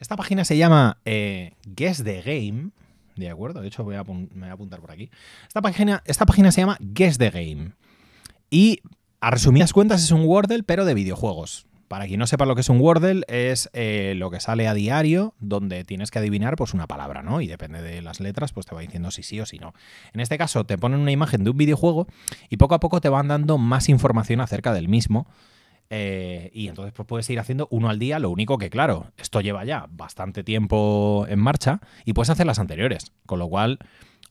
Esta página se llama eh, Guess the Game. ¿De acuerdo? De hecho, voy a me voy a apuntar por aquí. Esta página, esta página se llama Guess the Game. Y a resumidas cuentas es un Wordle, pero de videojuegos. Para quien no sepa lo que es un Wordle, es eh, lo que sale a diario, donde tienes que adivinar pues, una palabra, ¿no? Y depende de las letras, pues te va diciendo si sí o si no. En este caso, te ponen una imagen de un videojuego y poco a poco te van dando más información acerca del mismo. Eh, y entonces pues, puedes ir haciendo uno al día, lo único que claro, esto lleva ya bastante tiempo en marcha y puedes hacer las anteriores. Con lo cual,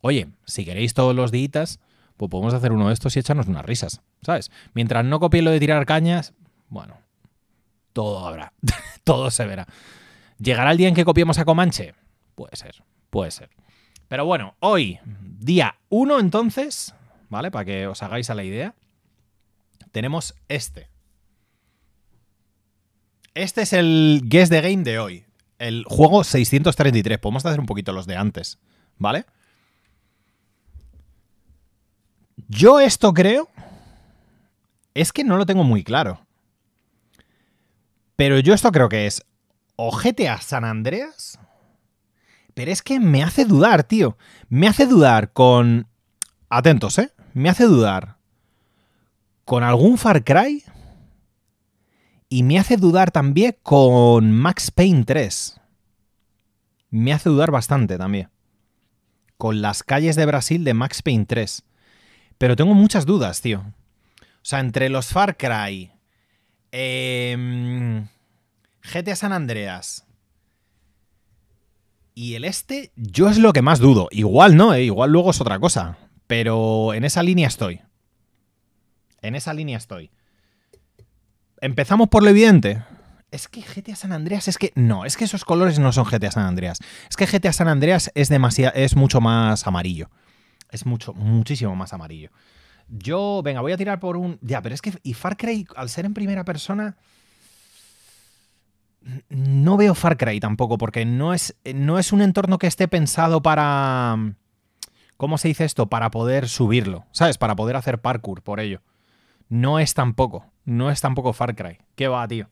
oye, si queréis todos los días, pues podemos hacer uno de estos y echarnos unas risas, ¿sabes? Mientras no copie lo de tirar cañas, bueno, todo habrá, todo se verá. ¿Llegará el día en que copiemos a Comanche? Puede ser, puede ser. Pero bueno, hoy, día 1 entonces, ¿vale? Para que os hagáis a la idea, tenemos este. Este es el Guess the Game de hoy. El juego 633. Podemos hacer un poquito los de antes, ¿vale? Yo esto creo... Es que no lo tengo muy claro. Pero yo esto creo que es Ojete a San Andreas. Pero es que me hace dudar, tío. Me hace dudar con... Atentos, ¿eh? Me hace dudar con algún Far Cry y me hace dudar también con Max Payne 3. Me hace dudar bastante también. Con las calles de Brasil de Max Payne 3. Pero tengo muchas dudas, tío. O sea, entre los Far Cry, em, GTA San Andreas y el este, yo es lo que más dudo. Igual no, eh, igual luego es otra cosa. Pero en esa línea estoy. En esa línea estoy empezamos por lo evidente. Es que GTA San Andreas es que. No, es que esos colores no son GTA San Andreas. Es que GTA San Andreas es demasiado. es mucho más amarillo. Es mucho, muchísimo más amarillo. Yo, venga, voy a tirar por un. Ya, pero es que. Y Far Cry, al ser en primera persona. No veo Far Cry tampoco, porque no es, no es un entorno que esté pensado para. ¿Cómo se dice esto? Para poder subirlo, ¿sabes? Para poder hacer parkour por ello. No es tampoco no es tampoco Far Cry. ¿Qué va, tío?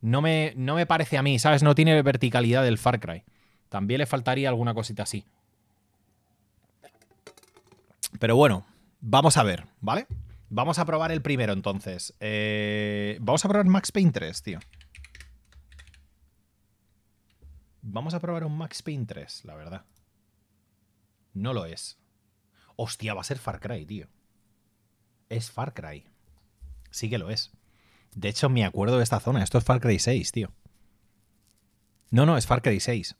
No me, no me parece a mí, ¿sabes? No tiene verticalidad del Far Cry. También le faltaría alguna cosita así. Pero bueno, vamos a ver, ¿vale? Vamos a probar el primero entonces. Eh, vamos a probar Max Payne 3, tío. Vamos a probar un Max Payne 3, la verdad. No lo es. Hostia, va a ser Far Cry, tío. Es Far Cry sí que lo es. De hecho, me acuerdo de esta zona. Esto es Far Cry 6, tío. No, no, es Far Cry 6.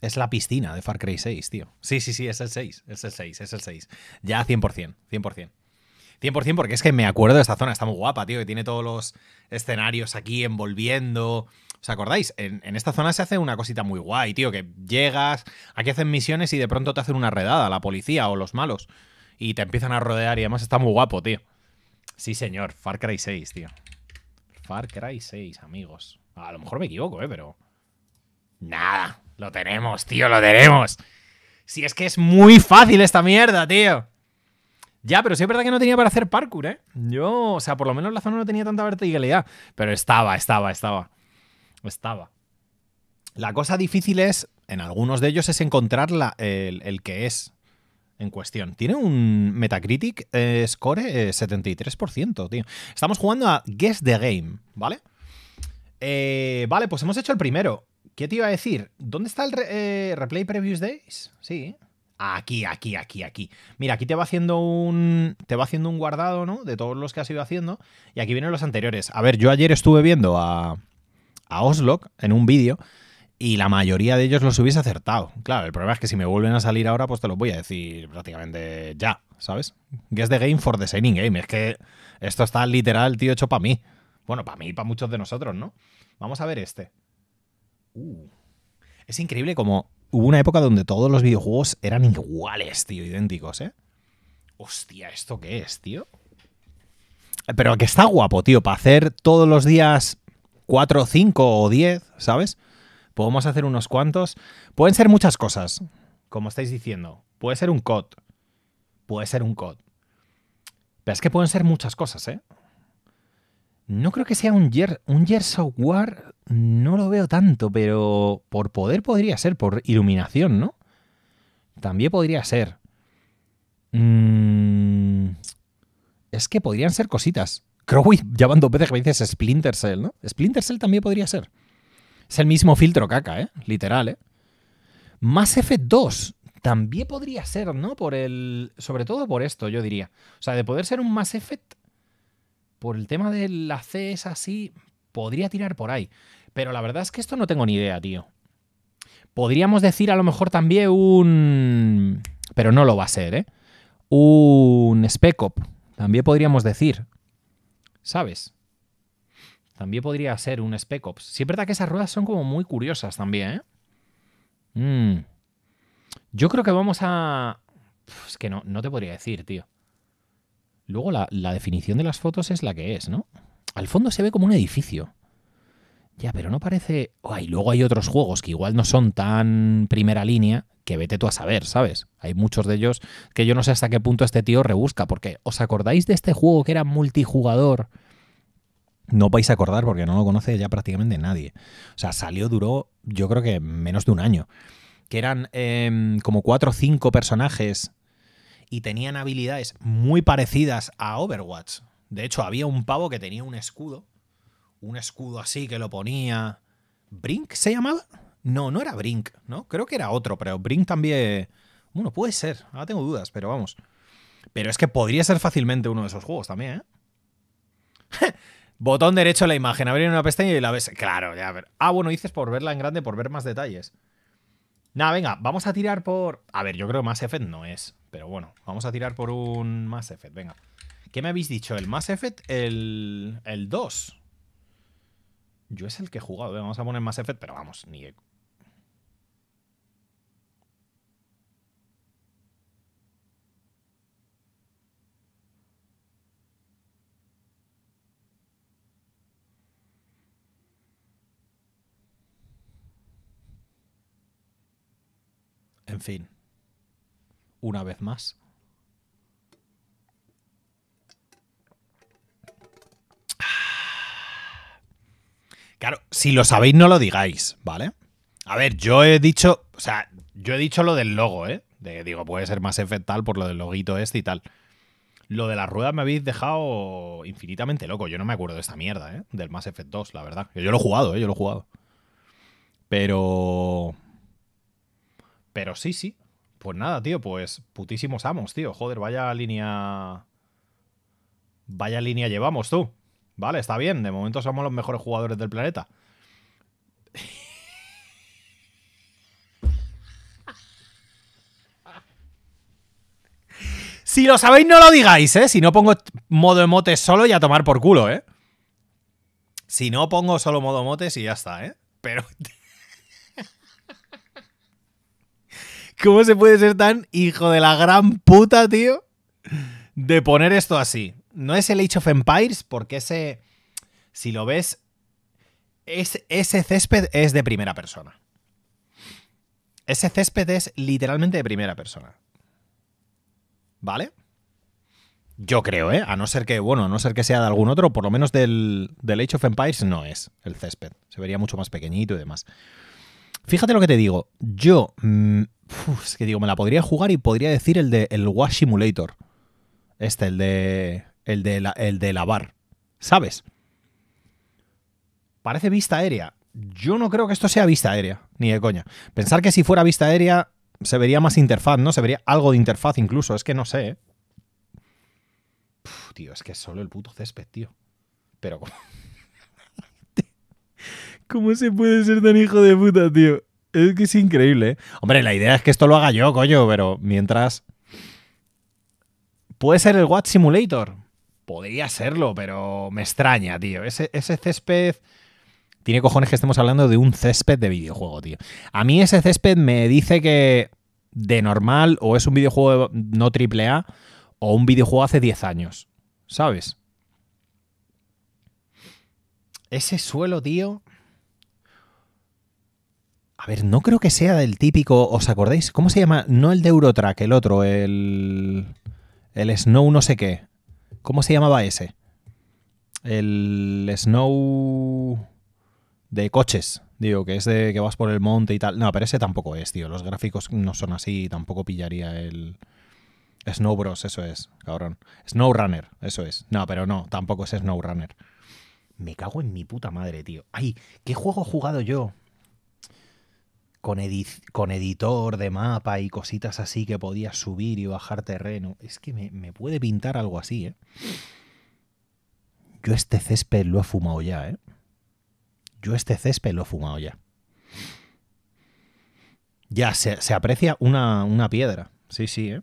Es la piscina de Far Cry 6, tío. Sí, sí, sí, es el 6, es el 6, es el 6. Ya 100%, 100%. 100% porque es que me acuerdo de esta zona, está muy guapa, tío, que tiene todos los escenarios aquí envolviendo. ¿Os acordáis? En, en, esta zona se hace una cosita muy guay, tío, que llegas, aquí hacen misiones y de pronto te hacen una redada la policía o los malos y te empiezan a rodear y además está muy guapo, tío. Sí, señor. Far Cry 6, tío. Far Cry 6, amigos. A lo mejor me equivoco, ¿eh? Pero... Nada. Lo tenemos, tío. Lo tenemos. Si es que es muy fácil esta mierda, tío. Ya, pero sí es verdad que no tenía para hacer parkour, ¿eh? Yo, o sea, por lo menos la zona no tenía tanta verticalidad. Pero estaba, estaba, estaba. Estaba. La cosa difícil es, en algunos de ellos, es encontrar el que es en cuestión. Tiene un Metacritic eh, score 73%, eh, tío. Estamos jugando a Guess the Game, ¿vale? Eh, vale, pues hemos hecho el primero. ¿Qué te iba a decir? ¿Dónde está el Replay Previous Days? Sí. Aquí, aquí, aquí, aquí. Mira, aquí te va haciendo un. Te va haciendo un guardado, ¿no? De todos los que has ido haciendo. Y aquí vienen los anteriores. A ver, yo ayer estuve viendo a. a Oslock en un vídeo y la mayoría de ellos los hubiese acertado. Claro, el problema es que si me vuelven a salir ahora, pues te los voy a decir prácticamente ya, ¿sabes? Que es the game for the same game. Es que esto está literal, tío, hecho para mí. Bueno, para mí y para muchos de nosotros, ¿no? Vamos a ver este. Uh. Es increíble como hubo una época donde todos los videojuegos eran iguales, tío, idénticos, ¿eh? Hostia, ¿esto qué es, tío? Pero que está guapo, tío, para hacer todos los días 4, 5 o 10, ¿sabes? podemos hacer unos cuantos. Pueden ser muchas cosas, como estáis diciendo. Puede ser un COD. Puede ser un COD. Pero es que pueden ser muchas cosas, ¿eh? No creo que sea un year, un year Software, no lo veo tanto, pero por poder podría ser, por iluminación, ¿no? También podría ser. Mm, es que podrían ser cositas. que ya van dos veces que me dices Splinter Cell, ¿no? Splinter Cell también podría ser. Es el mismo filtro caca, ¿eh? Literal, ¿eh? Mass Effect 2 también podría ser, ¿no? Por el. Sobre todo por esto, yo diría. O sea, de poder ser un Mass Effect, por el tema de la C es así, podría tirar por ahí. Pero la verdad es que esto no tengo ni idea, tío. Podríamos decir a lo mejor también un. Pero no lo va a ser, ¿eh? Un Spec También podríamos decir. ¿Sabes? También podría ser un Spec Ops. Sí, es verdad que esas ruedas son como muy curiosas también, ¿eh? Mm. Yo creo que vamos a... es que no, no te podría decir, tío. Luego la, definición de las fotos es la que es, ¿no? Al fondo se ve como un edificio. Ya, pero no parece... y luego hay otros juegos que igual no son tan primera línea que vete tú a saber, ¿sabes? Hay muchos de ellos que yo no sé hasta qué punto este tío rebusca, porque ¿os acordáis de este juego que era multijugador? no vais a acordar porque no lo conoce ya prácticamente nadie. O sea, salió, duró yo creo que menos de un año. Que eran em, como cuatro o cinco personajes y tenían habilidades muy parecidas a Overwatch. De hecho, había un pavo que tenía un escudo. Un escudo así que lo ponía. ¿Brink se llamaba? No, no era Brink, ¿no? Creo que era otro, pero Brink también. Bueno, puede ser. Ahora tengo dudas, pero vamos. Pero es que podría ser fácilmente uno de esos juegos también, ¿eh? Botón derecho a la imagen, abrir una pestaña y la ves. Claro, ya a ver. Ah, bueno, dices por verla en grande, por ver más detalles. Nada, venga, vamos a tirar por. A ver, yo creo que Mass Effect no es. Pero bueno, vamos a tirar por un Mass Effect, venga. ¿Qué me habéis dicho? ¿El Mass Effect? ¿El, el 2? Yo es el que he jugado. Eh, vamos a poner Mass Effect, pero vamos, ni En fin, una vez más. Claro, si lo sabéis no lo digáis, ¿vale? A ver, yo he dicho, o sea, yo he dicho lo del logo, ¿eh? De, digo, puede ser más efectal por lo del loguito este y tal. Lo de las ruedas me habéis dejado infinitamente loco. Yo no me acuerdo de esta mierda, ¿eh? Del Mass Effect 2, la verdad. Yo lo he jugado, ¿eh? Yo lo he jugado. Pero... Pero sí, sí. Pues nada, tío, pues putísimos amos, tío. Joder, vaya línea... Vaya línea llevamos tú. Vale, está bien. De momento somos los mejores jugadores del planeta. Si lo sabéis, no lo digáis, ¿eh? Si no pongo modo emotes solo y a tomar por culo, ¿eh? Si no pongo solo modo emotes y ya está, ¿eh? Pero... ¿Cómo se puede ser tan hijo de la gran puta, tío? De poner esto así. No es el Age of Empires, porque ese. Si lo ves. ese césped es de primera persona. Ese césped es literalmente de primera persona. ¿Vale? Yo creo, ¿eh? A no ser que, bueno, a no ser que sea de algún otro, por lo menos del, Age of Empires no es el césped. Se vería mucho más pequeñito y demás. Fíjate lo que te digo. Yo mm, es que digo, me la podría jugar y podría decir el de el Wash Simulator. Este, el de. El de, la, el de lavar. ¿Sabes? Parece vista aérea. Yo no creo que esto sea vista aérea, ni de coña. Pensar que si fuera vista aérea se vería más interfaz, ¿no? Se vería algo de interfaz incluso. Es que no sé. ¿eh? tío, es que es solo el puto césped, tío. Pero ¿cómo se puede ser tan hijo de puta, tío? Es que es increíble. ¿eh? Hombre, la idea es que esto lo haga yo, coño, pero mientras. Puede ser el Watch Simulator. Podría serlo, pero me extraña, tío. Ese, césped. Tiene cojones que estemos hablando de un césped de videojuego, tío. A mí ese césped me dice que de normal o es un videojuego no AAA o un videojuego hace 10 años. ¿Sabes? Ese suelo, tío, a ver, no creo que sea del típico, ¿os acordáis? ¿Cómo se llama? No el de Eurotrack, el otro, el. El Snow no sé qué. ¿Cómo se llamaba ese? El Snow de coches, digo, que es de que vas por el monte y tal. No, pero ese tampoco es, tío. Los gráficos no son así, tampoco pillaría el Snow Bros, eso es, cabrón. Snow Runner, eso es. No, pero no, tampoco es Snow Runner. Me cago en mi puta madre, tío. Ay, ¿qué juego he jugado yo? con, con editor de mapa y cositas así que podías subir y bajar terreno. Es que me, puede pintar algo así, ¿eh? Yo este césped lo he fumado ya, ¿eh? Yo este césped lo he fumado ya. Ya, se, aprecia una, piedra. Sí, sí, ¿eh?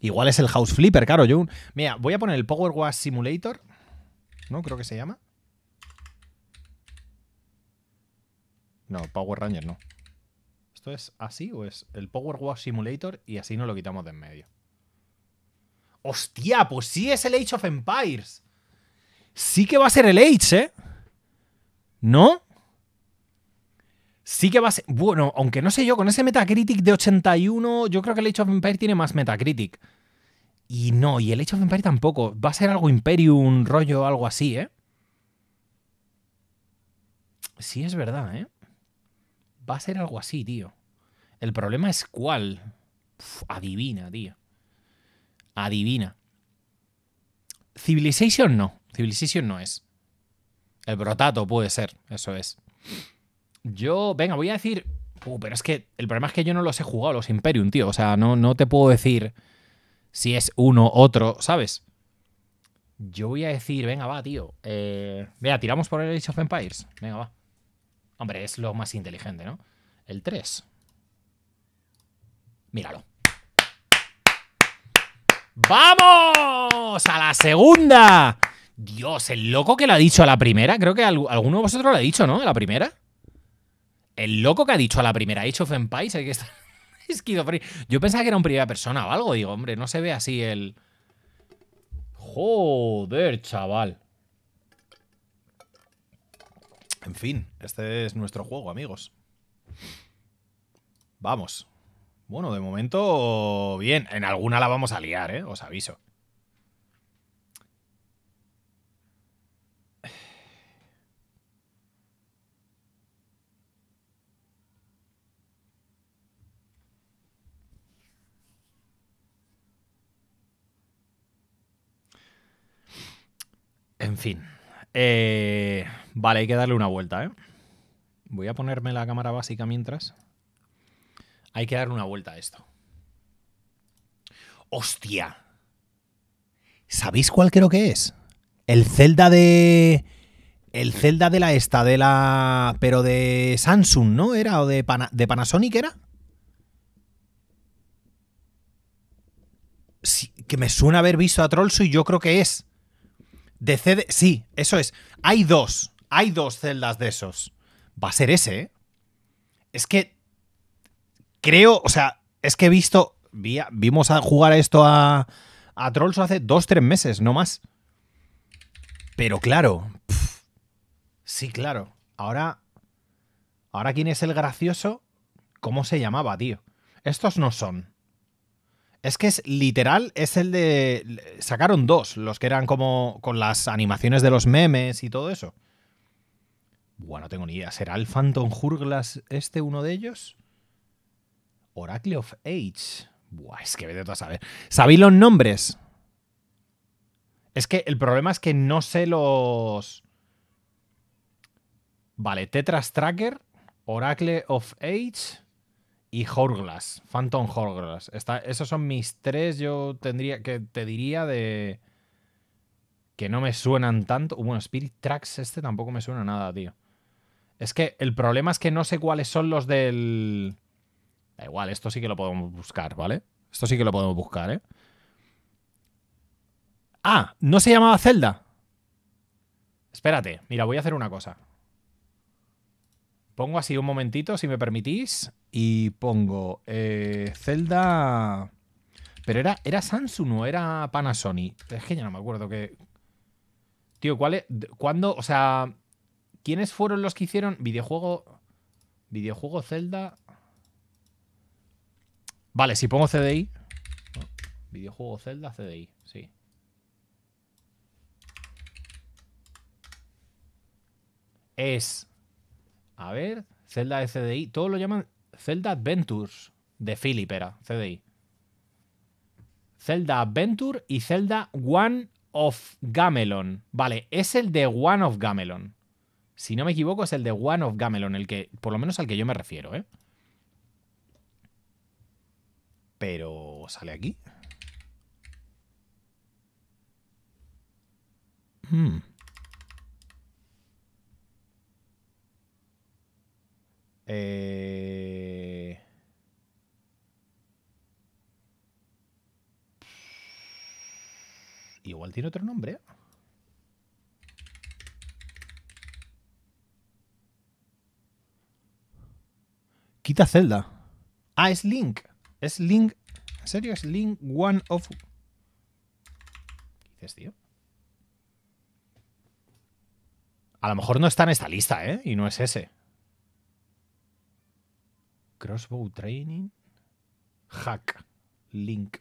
Igual es el House Flipper, claro, yo... Mira, voy a poner el Power Wash Simulator. ¿No? Creo que se llama. No, Power Ranger no. ¿esto es así o es el Power Wash Simulator y así no lo quitamos de en medio? ¡Hostia! Pues sí es el Age of Empires. Sí que va a ser el Age, ¿eh? ¿No? Sí que va a ser... Bueno, aunque no sé yo, con ese Metacritic de 81, yo creo que el Age of Empires tiene más Metacritic. Y no, y el Age of Empires tampoco. Va a ser algo Imperium, rollo, algo así, ¿eh? Sí es verdad, ¿eh? Va a ser algo así, tío. El problema es cuál. adivina, tío. Adivina. Civilization no. Civilization no es. El brotato puede ser, eso es. Yo, venga, voy a decir. Uh, pero es que el problema es que yo no los he jugado, los Imperium, tío. O sea, no, no te puedo decir si es uno, otro, ¿sabes? Yo voy a decir, venga, va, tío. Eh, vea, tiramos por el Age of Empires. Venga, va. Hombre, es lo más inteligente, ¿no? El 3. Míralo. ¡Vamos! ¡A la segunda! Dios, el loco que lo ha dicho a la primera. Creo que alguno de vosotros lo ha dicho, ¿no? A la primera. El loco que ha dicho a la primera. Age of Empires, hay que estar... Yo pensaba que era un primera persona o algo. Digo, hombre, no se ve así el... Joder, chaval. En fin, este es nuestro juego, amigos. Vamos. Bueno, de momento, bien. En alguna la vamos a liar, ¿eh? Os aviso. En fin. Eh... Vale, hay que darle una vuelta, ¿eh? Voy a ponerme la cámara básica mientras. Hay que darle una vuelta a esto. ¡Hostia! ¿Sabéis cuál creo que es? El Zelda de. El Zelda de la esta, de la. Pero de Samsung, ¿no? ¿Era? ¿O de, Panasonic era? Sí, que me suena haber visto a Trolls y yo creo que es. De CD. Sí, eso es. Hay dos. Hay dos celdas de esos. Va a ser ese, ¿eh? Es que creo, o sea, es que he visto, vimos a jugar esto a, a Trolls hace dos, tres meses, no más. Pero claro, sí, claro. Ahora, ahora quién es el gracioso, ¿cómo se llamaba, tío? Estos no son. Es que es literal, es el de. Sacaron dos, los que eran como con las animaciones de los memes y todo eso. Buah, no tengo ni idea. ¿Será el Phantom Jurglas este uno de ellos? Oracle of Age. Buah, es que vete a saber. ¿Sabéis los nombres? Es que el problema es que no sé los. Vale, Tetras Tracker, Oracle of Age y Jurglas, Phantom Jurglas. esos son mis tres. Yo tendría que te diría de. Que no me suenan tanto. Bueno, Spirit Tracks este tampoco me suena nada, tío. Es que el problema es que no sé cuáles son los del. Da igual, esto sí que lo podemos buscar, ¿vale? Esto sí que lo podemos buscar, ¿eh? Ah, no se llamaba Zelda. Espérate, mira, voy a hacer una cosa. Pongo así un momentito, si me permitís. Y pongo eh, Zelda. Pero era, era Samsung o era Panasonic. Es que ya no me acuerdo que. Tío, ¿cuál es? ¿Cuándo? O sea, ¿Quiénes fueron los que hicieron videojuego? Videojuego Zelda. Vale, si pongo CDI. Videojuego Zelda, CDI, sí. Es. A ver, Zelda de CDI. Todos lo llaman Zelda Adventures de Philip, era CDI. Zelda Adventure y Zelda One of Gamelon. Vale, es el de One of Gamelon si no me equivoco, es el de One of Gamelon, el que, por lo menos al que yo me refiero, ¿eh? Pero sale aquí. Hmm. Eh... Igual tiene otro nombre. ¿eh? Quita Zelda. Ah, es Link. Es Link. ¿En serio? Es Link One of. ¿Qué dices, tío? A lo mejor no está en esta lista, ¿eh? Y no es ese. Crossbow Training. Hack. Link.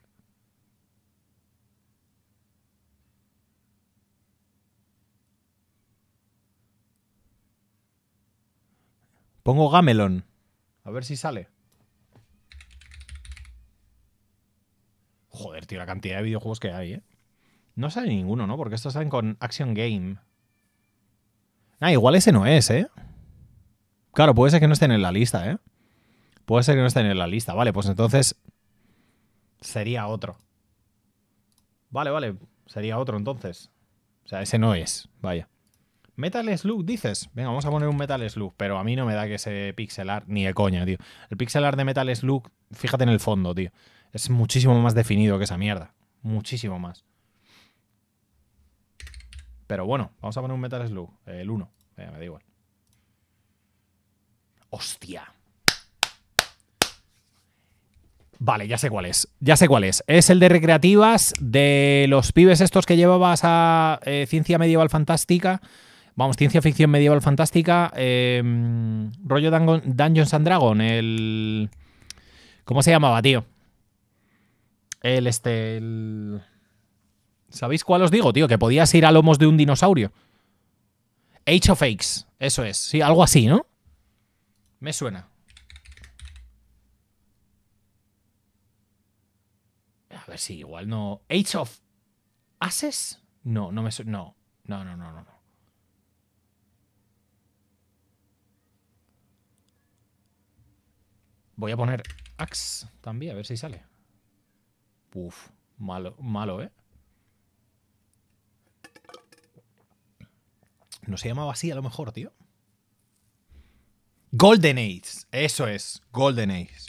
Pongo Gamelon. A ver si sale. Joder, tío, la cantidad de videojuegos que hay, ¿eh? No sale ninguno, ¿no? Porque estos salen con Action Game. Ah, igual ese no es, ¿eh? Claro, puede ser que no estén en la lista, ¿eh? Puede ser que no estén en la lista. Vale, pues entonces sería otro. Vale, vale. Sería otro entonces. O sea, ese no es. Vaya. Metal Slug, dices. Venga, vamos a poner un Metal Slug, pero a mí no me da que ese pixelar ni de coña, tío. El pixelar de Metal Slug, fíjate en el fondo, tío. Es muchísimo más definido que esa mierda. Muchísimo más. Pero bueno, vamos a poner un Metal Slug, el 1. Venga, me da igual. ¡Hostia! Vale, ya sé cuál es. Ya sé cuál es. Es el de recreativas de los pibes estos que llevabas a eh, Ciencia Medieval Fantástica. Vamos, ciencia ficción medieval fantástica. Eh, rollo Dungeons and Dragon, el. ¿Cómo se llamaba, tío? El este. ¿Sabéis cuál os digo, tío? Que podías ir a lomos de un dinosaurio. Age of Ages, eso es. Sí, algo así, ¿no? Me suena. A ver si igual no. Age of Ases? No, no me suena. No, no, no, no, no. Voy a poner Axe también, a ver si sale. Uf, malo, malo, ¿eh? No se llamaba así a lo mejor, tío. Golden Age. Eso es. Golden Age.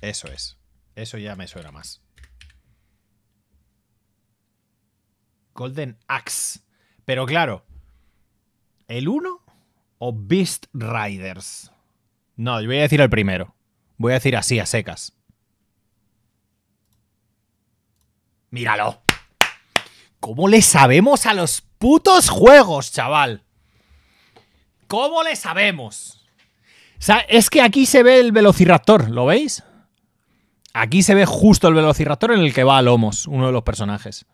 Eso es. Eso ya me suena más. Golden Axe. Pero claro, ¿el 1 o Beast Riders? No, yo voy a decir el primero. Voy a decir así, a secas. Míralo. ¿Cómo le sabemos a los putos juegos, chaval? ¿Cómo le sabemos? O sea, es que aquí se ve el velociraptor, ¿lo veis? Aquí se ve justo el velociraptor en el que va Lomos, uno de los personajes.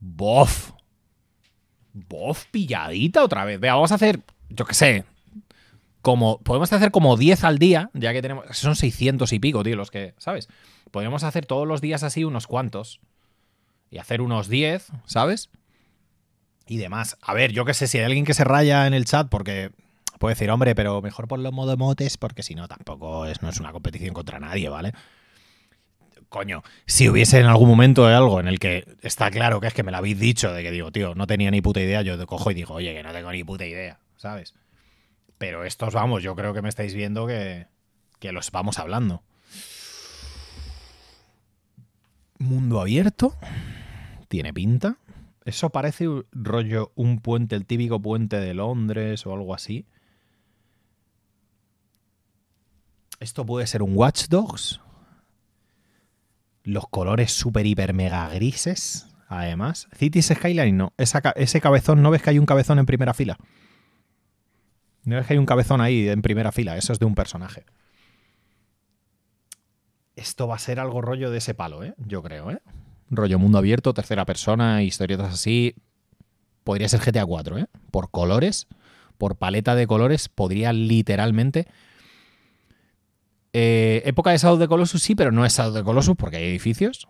Bof. Bof pilladita otra vez. Vea, vamos a hacer, yo qué sé, como podemos hacer como 10 al día, ya que tenemos son 600 y pico, tío, los que, ¿sabes? podemos hacer todos los días así unos cuantos y hacer unos 10, ¿sabes? Y demás. A ver, yo qué sé si hay alguien que se raya en el chat porque puede decir, "Hombre, pero mejor por los modo porque si no tampoco es no es una competición contra nadie, ¿vale?" coño, si hubiese en algún momento algo en el que está claro que es que me lo habéis dicho, de que digo, tío, no tenía ni puta idea, yo cojo y digo, oye, que no tengo ni puta idea, ¿sabes? Pero estos, vamos, yo creo que me estáis viendo que, los vamos hablando. Mundo abierto. Tiene pinta. Eso parece un rollo un puente, el típico puente de Londres o algo así. Esto puede ser un Watch Dogs. Los colores super, hiper, mega grises. Además, Cities Skyline no. ese cabezón, ¿no ves que hay un cabezón en primera fila? No es que hay un cabezón ahí en primera fila, eso es de un personaje. Esto va a ser algo rollo de ese palo, ¿eh? Yo creo, ¿eh? Rollo mundo abierto, tercera persona, historietas así. Podría ser GTA 4, ¿eh? Por colores, por paleta de colores, podría literalmente. época de Shadow de Colossus sí, pero no es Shadow de Colossus porque hay edificios.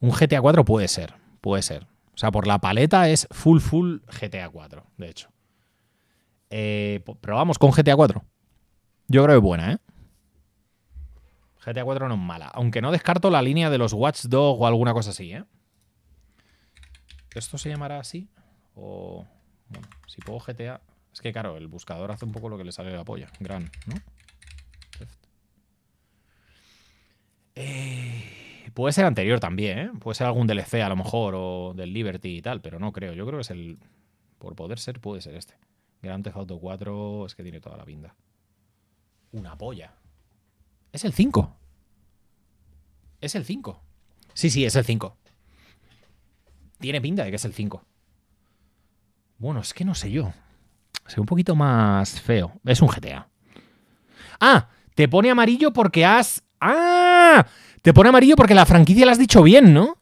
Un GTA 4 puede ser, puede ser. O sea, por la paleta es full, full GTA 4, de hecho. Eh, pero probamos con GTA 4. Yo creo que es buena, ¿eh? GTA 4 no es mala. Aunque no descarto la línea de los Watchdog o alguna cosa así, ¿eh? ¿Esto se llamará así? O. Bueno, si puedo GTA. Es que claro, el buscador hace un poco lo que le sale de la polla. Gran, ¿no? Eh, puede ser anterior también, ¿eh? Puede ser algún DLC a lo mejor, o del Liberty y tal, pero no creo. Yo creo que es el. Por poder ser, puede ser este. Gran Theft Auto 4 es que tiene toda la pinta. Una polla. Es el 5. Es el 5. Sí, sí, es el 5. Tiene pinta de que es el 5. Bueno, es que no sé yo. Se un poquito más feo. Es un GTA. Ah, te pone amarillo porque has... Ah, te pone amarillo porque la franquicia la has dicho bien, ¿no?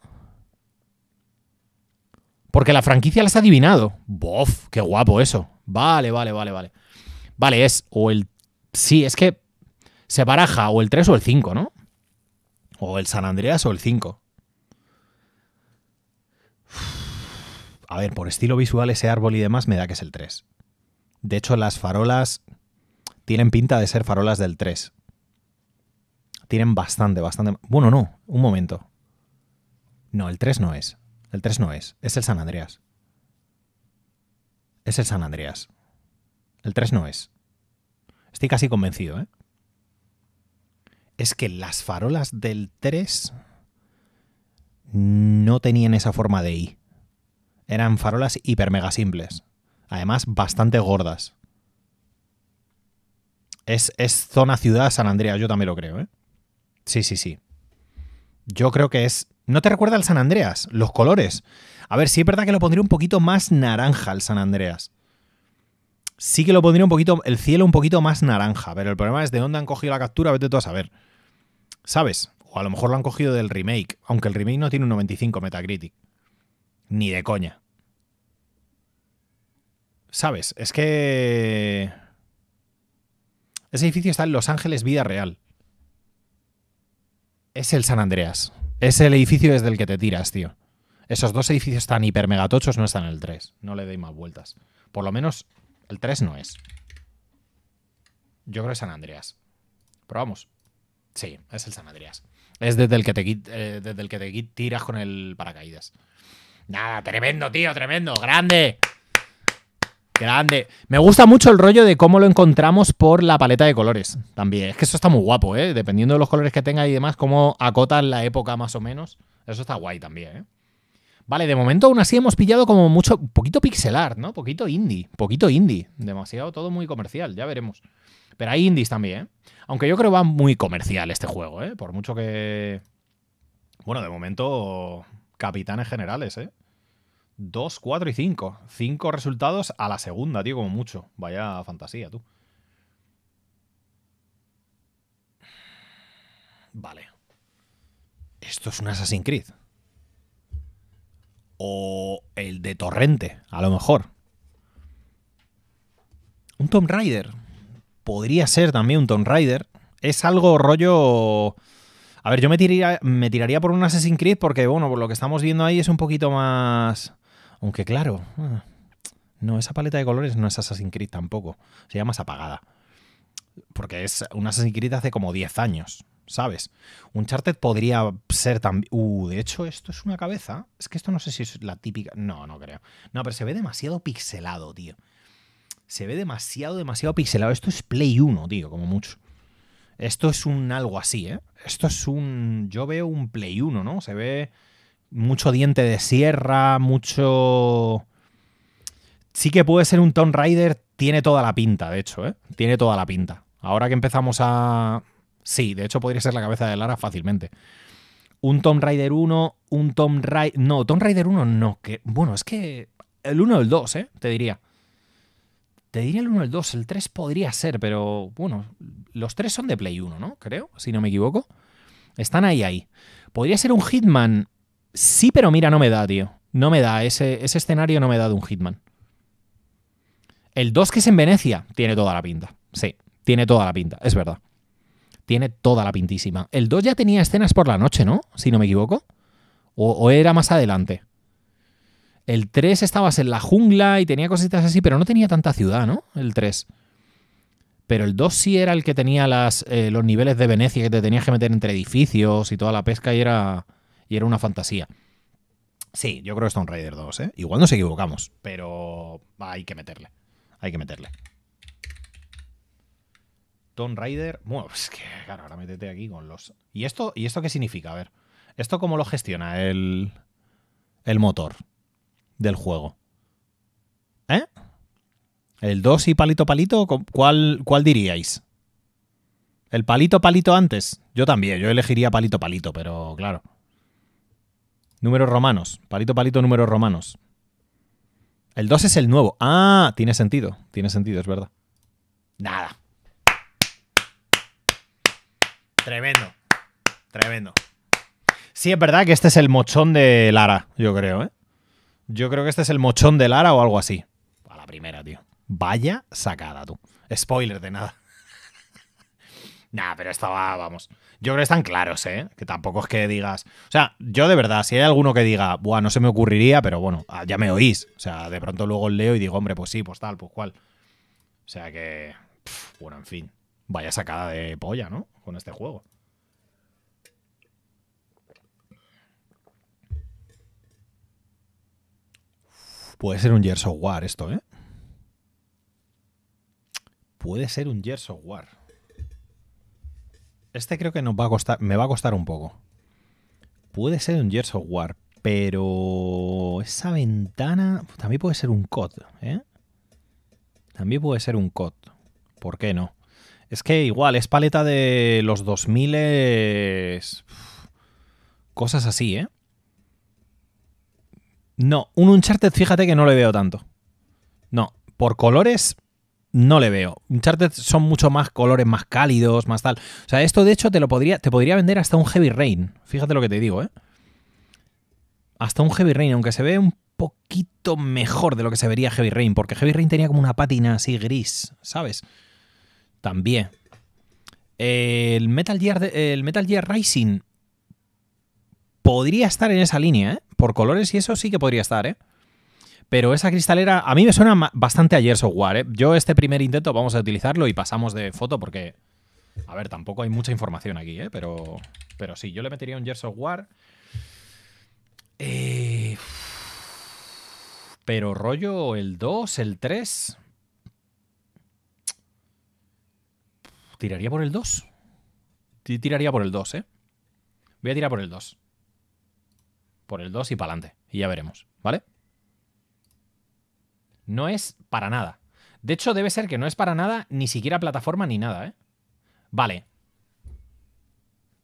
Porque la franquicia la has adivinado. Bof, qué guapo eso. Vale, vale, vale, vale. Vale, es o el... Sí, es que se baraja o el 3 o el 5, ¿no? O el San Andreas o el 5. A ver, por estilo visual ese árbol y demás me da que es el 3. De hecho, las farolas tienen pinta de ser farolas del 3. Tienen bastante, bastante... Bueno, no, un momento. No, el 3 no es. El 3 no es. Es el San Andreas es el San Andreas. El 3 no es. Estoy casi convencido, ¿eh? Es que las farolas del 3 no tenían esa forma de I. Eran farolas hiper mega simples. Además, bastante gordas. Es, es zona ciudad San Andreas, yo también lo creo, ¿eh? Sí, sí, sí. Yo creo que es no te recuerda al San Andreas, los colores. A ver, sí es verdad que lo pondría un poquito más naranja el San Andreas. Sí que lo pondría un poquito, el cielo un poquito más naranja, pero el problema es de dónde han cogido la captura, vete tú a saber. ¿Sabes? O a lo mejor lo han cogido del remake, aunque el remake no tiene un 95 Metacritic. Ni de coña. ¿Sabes? Es que... Ese edificio está en Los Ángeles, vida real. Es el San Andreas es el edificio desde el que te tiras, tío. Esos dos edificios tan hiper megatochos no están en el 3. No le doy más vueltas. Por lo menos el 3 no es. Yo creo que es San Andreas. ¿Probamos? vamos. Sí, es el San Andreas. Es desde el que te, eh, desde el que te tiras con el paracaídas. Nada, tremendo, tío, tremendo. Grande. Grande. Me gusta mucho el rollo de cómo lo encontramos por la paleta de colores también. Es que eso está muy guapo, ¿eh? Dependiendo de los colores que tenga y demás, cómo acotan la época más o menos. Eso está guay también, ¿eh? Vale, de momento aún así hemos pillado como mucho, poquito pixelar, ¿no? Poquito indie, poquito indie. Demasiado todo muy comercial, ya veremos. Pero hay indies también, ¿eh? Aunque yo creo va muy comercial este juego, ¿eh? Por mucho que... Bueno, de momento, capitanes generales, ¿eh? 2, 4 y 5. Cinco resultados a la segunda, tío, como mucho. Vaya fantasía, tú. Vale. Esto es un Assassin's Creed. O el de Torrente, a lo mejor. Un Tomb Raider. Podría ser también un Tomb Raider. Es algo rollo... A ver, yo me tiraría, me tiraría por un Assassin's Creed porque, bueno, por lo que estamos viendo ahí es un poquito más... Aunque claro, ah, no, esa paleta de colores no es Assassin's Creed tampoco. Se llama más apagada. Porque es un Assassin's Creed hace como 10 años, ¿sabes? Un Charted podría ser también... Uh, de hecho, esto es una cabeza. Es que esto no sé si es la típica... No, no creo. No, pero se ve demasiado pixelado, tío. Se ve demasiado, demasiado pixelado. Esto es Play 1, tío, como mucho. Esto es un algo así, ¿eh? Esto es un... Yo veo un Play 1, ¿no? Se ve mucho diente de sierra, mucho... Sí que puede ser un Tomb Raider, tiene toda la pinta, de hecho, ¿eh? Tiene toda la pinta. Ahora que empezamos a... Sí, de hecho podría ser la cabeza de Lara fácilmente. Un Tomb Raider 1, un Tomb Raider... No, Tomb Raider 1 no, que... Bueno, es que... El 1 o el 2, ¿eh? Te diría. Te diría el 1 o el 2, el 3 podría ser, pero bueno, los 3 son de Play 1, ¿no? Creo, si no me equivoco. Están ahí, ahí. Podría ser un Hitman Sí, pero mira, no me da, tío. No me da. Ese, escenario no me da de un Hitman. El 2 que es en Venecia tiene toda la pinta. Sí, tiene toda la pinta, es verdad. Tiene toda la pintísima. El 2 ya tenía escenas por la noche, ¿no? Si no me equivoco. O, era más adelante. El 3 estabas en la jungla y tenía cositas así, pero no tenía tanta ciudad, ¿no? El 3. Pero el 2 sí era el que tenía las, eh, los niveles de Venecia que te tenías que meter entre edificios y toda la pesca y era y era una fantasía. Sí, yo creo que es Tomb Raider 2, ¿eh? Igual nos equivocamos, pero hay que meterle. Hay que meterle. Tomb Raider. Bueno, es que, claro, ahora métete aquí con los. ¿Y esto, ¿Y esto qué significa? A ver. ¿Esto cómo lo gestiona el, el motor del juego? ¿Eh? ¿El 2 y palito palito? ¿Cuál, cuál diríais? ¿El palito palito antes? Yo también, yo elegiría palito palito, pero claro. Números romanos. Palito, palito, números romanos. El 2 es el nuevo. Ah, tiene sentido. Tiene sentido, es verdad. Nada. Tremendo. Tremendo. Sí, es verdad que este es el mochón de Lara, yo creo, ¿eh? Yo creo que este es el mochón de Lara o algo así. A la primera, tío. Vaya sacada, tú. Spoiler de nada. nah, pero estaba, vamos yo creo que están claros, ¿eh? Que tampoco es que digas. O sea, yo de verdad, si hay alguno que diga, Buah, no se me ocurriría, pero bueno, ah, ya me oís. O sea, de pronto luego leo y digo, hombre, pues sí, pues tal, pues cual. O sea que. bueno, en fin. Vaya sacada de polla, ¿no? Con este juego. Puede ser un Gears of War esto, ¿eh? Puede ser un Gears of War. Este creo que va a costar, me va a costar un poco. Puede ser un Gears of War, pero esa ventana también puede ser un COD, ¿eh? También puede ser un COD. ¿Por qué no? Es que igual es paleta de los 2000 cosas así, ¿eh? No, un Uncharted fíjate que no le veo tanto. No, por colores no le veo. Uncharted son mucho más colores, más cálidos, más tal. O sea, esto de hecho te lo podría, te podría vender hasta un Heavy Rain. Fíjate lo que te digo, ¿eh? Hasta un Heavy Rain, aunque se ve un poquito mejor de lo que se vería Heavy Rain, porque Heavy Rain tenía como una pátina así gris, ¿sabes? También. El Metal Gear, el Metal Gear Rising podría estar en esa línea, ¿eh? Por colores y eso sí que podría estar, ¿eh? Pero esa cristalera a mí me suena bastante a Gears of War. ¿eh? Yo este primer intento vamos a utilizarlo y pasamos de foto porque... A ver, tampoco hay mucha información aquí, ¿eh? Pero, pero sí, yo le metería un Gears of War. Eh, pero rollo el 2, el 3... ¿Tiraría por el 2? Tiraría por el 2, ¿eh? Voy a tirar por el 2. Por el 2 y para adelante. Y ya veremos, ¿vale? No es para nada. De hecho, debe ser que no es para nada, ni siquiera plataforma ni nada, ¿eh? Vale.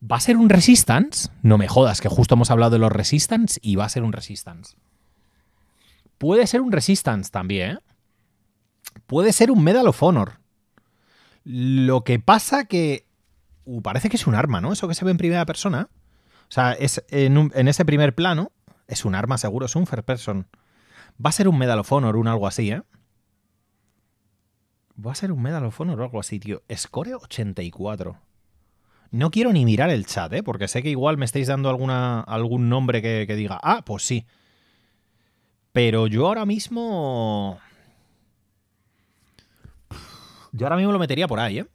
¿Va a ser un Resistance? No me jodas, que justo hemos hablado de los Resistance y va a ser un Resistance. Puede ser un Resistance también, ¿eh? Puede ser un Medal of Honor. Lo que pasa que... Uh, parece que es un arma, ¿no? Eso que se ve en primera persona. O sea, es en, ese primer plano es un arma seguro, es un first person. Va a ser un Medal of Honor, un algo así, ¿eh? Va a ser un Medal of Honor o algo así, tío. Score 84. No quiero ni mirar el chat, ¿eh? Porque sé que igual me estáis dando alguna, algún nombre que, diga, ah, pues sí. Pero yo ahora mismo... Yo ahora mismo lo metería por ahí, ¿eh?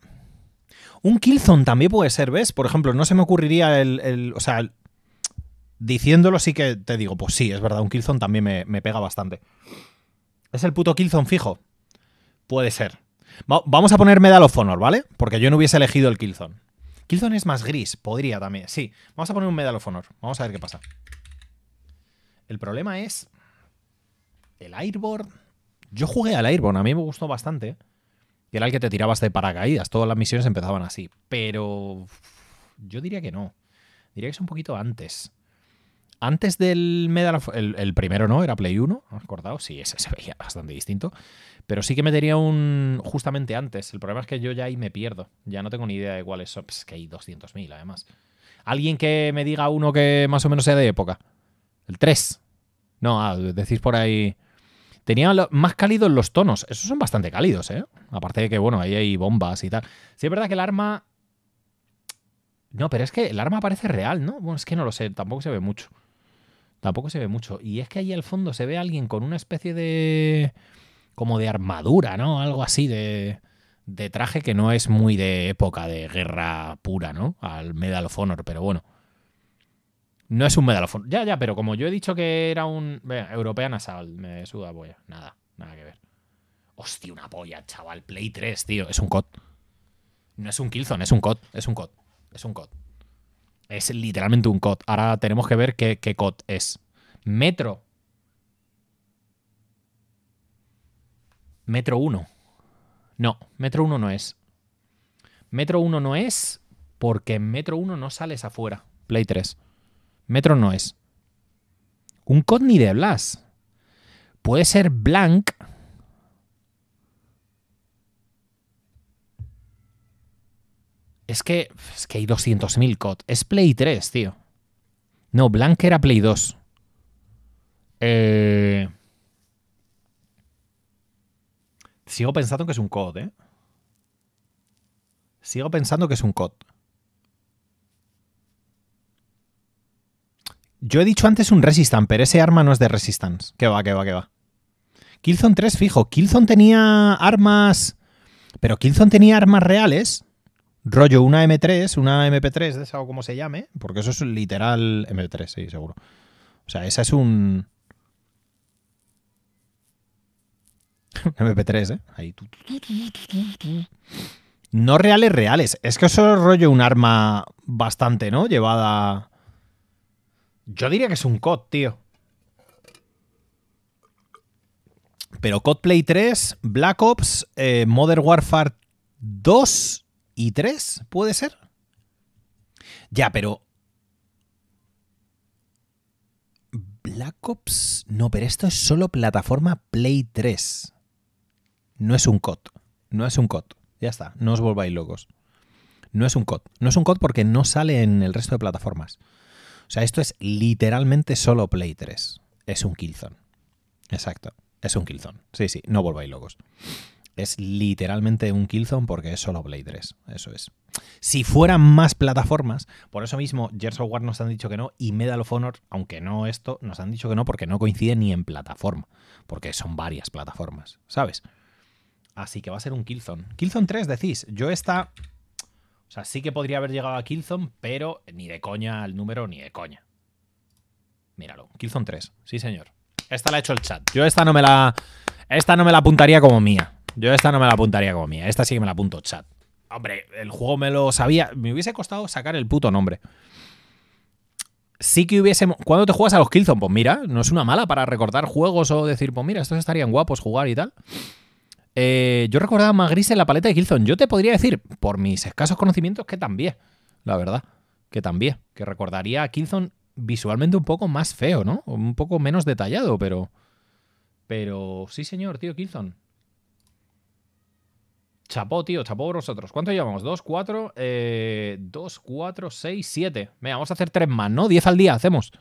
Un Killzone también puede ser, ¿ves? Por ejemplo, no se me ocurriría el... el o sea, el, diciéndolo sí que te digo, pues sí, es verdad, un Killzone también me, pega bastante. ¿Es el puto Killzone fijo? Puede ser. vamos a poner Medal of Honor, ¿vale? Porque yo no hubiese elegido el Killzone. Killzone es más gris, podría también. Sí, vamos a poner un Medal of Honor. Vamos a ver qué pasa. El problema es... El Airborne... Yo jugué al Airborne, a mí me gustó bastante. Y era el que te tirabas de paracaídas. Todas las misiones empezaban así. Pero... Yo diría que no. Diría que es un poquito antes. Antes del Medal of, el, primero no, era Play 1, ¿Has acordado? Sí, ese se veía bastante distinto. Pero sí que metería un. Justamente antes. El problema es que yo ya ahí me pierdo. Ya no tengo ni idea de cuáles es es que hay 200.000 además. Alguien que me diga uno que más o menos sea de época. El 3. No, ah, decís por ahí. Tenía más cálidos los tonos. Esos son bastante cálidos, ¿eh? Aparte de que, bueno, ahí hay bombas y tal. Sí, es verdad que el arma. No, pero es que el arma parece real, ¿no? Bueno, es que no lo sé, tampoco se ve mucho. Tampoco se ve mucho. Y es que ahí al fondo se ve alguien con una especie de. como de armadura, ¿no? Algo así de. de traje que no es muy de época de guerra pura, ¿no? Al Medal of Honor, pero bueno. No es un Medal of Honor. Ya, ya, pero como yo he dicho que era un. Bueno, European nasal. me suda polla. Nada, nada que ver. Hostia, una polla, chaval. Play 3, tío. Es un COD. No es un Killzone, es un COD. Es un COD. Es un COD es literalmente un COD. Ahora tenemos que ver qué, qué COD es. Metro. Metro 1. No, Metro 1 no es. Metro 1 no es porque en Metro 1 no sales afuera. Play 3. Metro no es. Un COD ni de Blas. Puede ser Blank Es que, es que hay 200.000 COD. Es Play 3, tío. No, Blank era Play 2. Eh. Sigo pensando que es un COD, ¿eh? Sigo pensando que es un COD. Yo he dicho antes un Resistance, pero ese arma no es de Resistance. Que va, que va, que va. Killzone 3, fijo. Killzone tenía armas... Pero Killzone tenía armas reales rollo una M3, una MP3 de esa o como se llame, porque eso es literal MP3, sí, seguro. O sea, esa es un... MP3, ¿eh? Ahí. No reales, reales. Es que eso es rollo un arma bastante, ¿no? Llevada... Yo diría que es un COD, tío. Pero COD Play 3, Black Ops, eh, Modern Warfare 2 y 3, ¿puede ser? Ya, pero... Black Ops... No, pero esto es solo plataforma Play 3. No es un COD. No es un COD. Ya está, no os volváis locos. No es un COD. No es un COD porque no sale en el resto de plataformas. O sea, esto es literalmente solo Play 3. Es un Killzone. Exacto. Es un Killzone. Sí, sí, no volváis locos es literalmente un Killzone porque es solo Blade 3. Eso es. Si fueran más plataformas, por eso mismo Gears of War nos han dicho que no y Medal of Honor, aunque no esto, nos han dicho que no porque no coincide ni en plataforma. Porque son varias plataformas, ¿sabes? Así que va a ser un Killzone. Killzone 3, decís. Yo esta. O sea, sí que podría haber llegado a Killzone, pero ni de coña al número, ni de coña. Míralo. Killzone 3. Sí, señor. Esta la ha hecho el chat. Yo esta no me la. Esta no me la apuntaría como mía yo esta no me la apuntaría como mía. Esta sí que me la apunto chat. Hombre, el juego me lo sabía. Me hubiese costado sacar el puto nombre. Sí que hubiésemos. ¿Cuándo te juegas a los Killzone? Pues mira, no es una mala para recordar juegos o decir, pues mira, estos estarían guapos jugar y tal. Eh, yo recordaba más gris en la paleta de Killzone. Yo te podría decir, por mis escasos conocimientos, que también, la verdad, que también, que recordaría a Killzone visualmente un poco más feo, ¿no? Un poco menos detallado, pero. Pero sí, señor, tío, Killzone. Chapó, tío, chapó por vosotros. ¿Cuánto llevamos? ¿Dos, cuatro? Eh, dos, cuatro, seis, siete. Venga, vamos a hacer tres más, ¿no? Diez al día hacemos.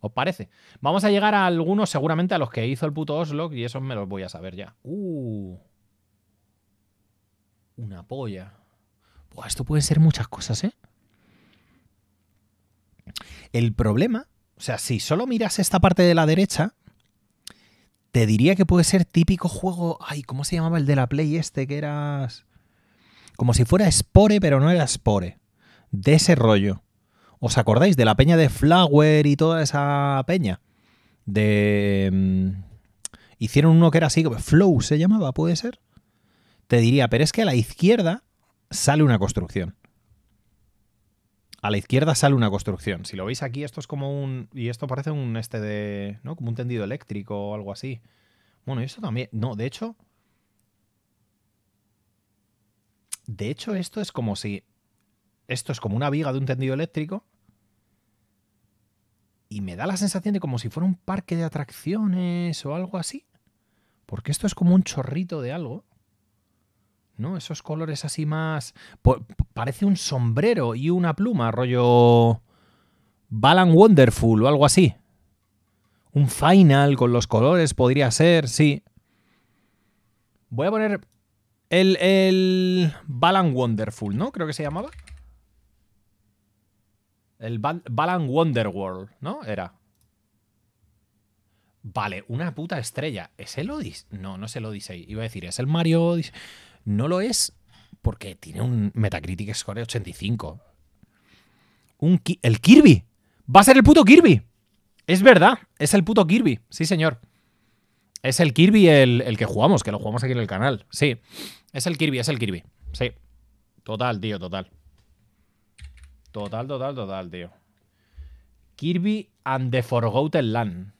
¿Os parece? Vamos a llegar a algunos, seguramente a los que hizo el puto Oslo, y esos me los voy a saber ya. Uh. Una polla. Pues esto puede ser muchas cosas, ¿eh? El problema, o sea, si solo miras esta parte de la derecha, te diría que puede ser típico juego. Ay, ¿cómo se llamaba el de la Play este? Que eras? Como si fuera Spore, pero no era Spore. De ese rollo. ¿Os acordáis de la peña de Flower y toda esa peña? De. Mm, hicieron uno que era así, Flow se llamaba, ¿puede ser? Te diría, pero es que a la izquierda sale una construcción a la izquierda sale una construcción. Si lo veis aquí, esto es como un. Y esto parece un este de. ¿No? Como un tendido eléctrico o algo así. Bueno, y esto también. No, de hecho. De hecho, esto es como si. Esto es como una viga de un tendido eléctrico. Y me da la sensación de como si fuera un parque de atracciones o algo así. Porque esto es como un chorrito de algo. ¿no? Esos colores así más. Parece un sombrero y una pluma, rollo. Balan Wonderful o algo así. Un final con los colores podría ser, sí. Voy a poner el, el Balan Wonderful, ¿no? Creo que se llamaba. El Balan Wonderworld, ¿no? Era. Vale, una puta estrella. ¿Es el Odyssey? No, no es el Odyssey. Iba a decir, ¿es el Mario Odyssey? No lo es porque tiene un Metacritic Score de 85. Un el Kirby. Va a ser el puto Kirby. Es verdad, es el puto Kirby. Sí, señor. Es el Kirby el, el, que jugamos, que lo jugamos aquí en el canal. Sí. Es el Kirby, es el Kirby. Sí. Total, tío, total. Total, total, total, tío. Kirby and the Forgotten Land.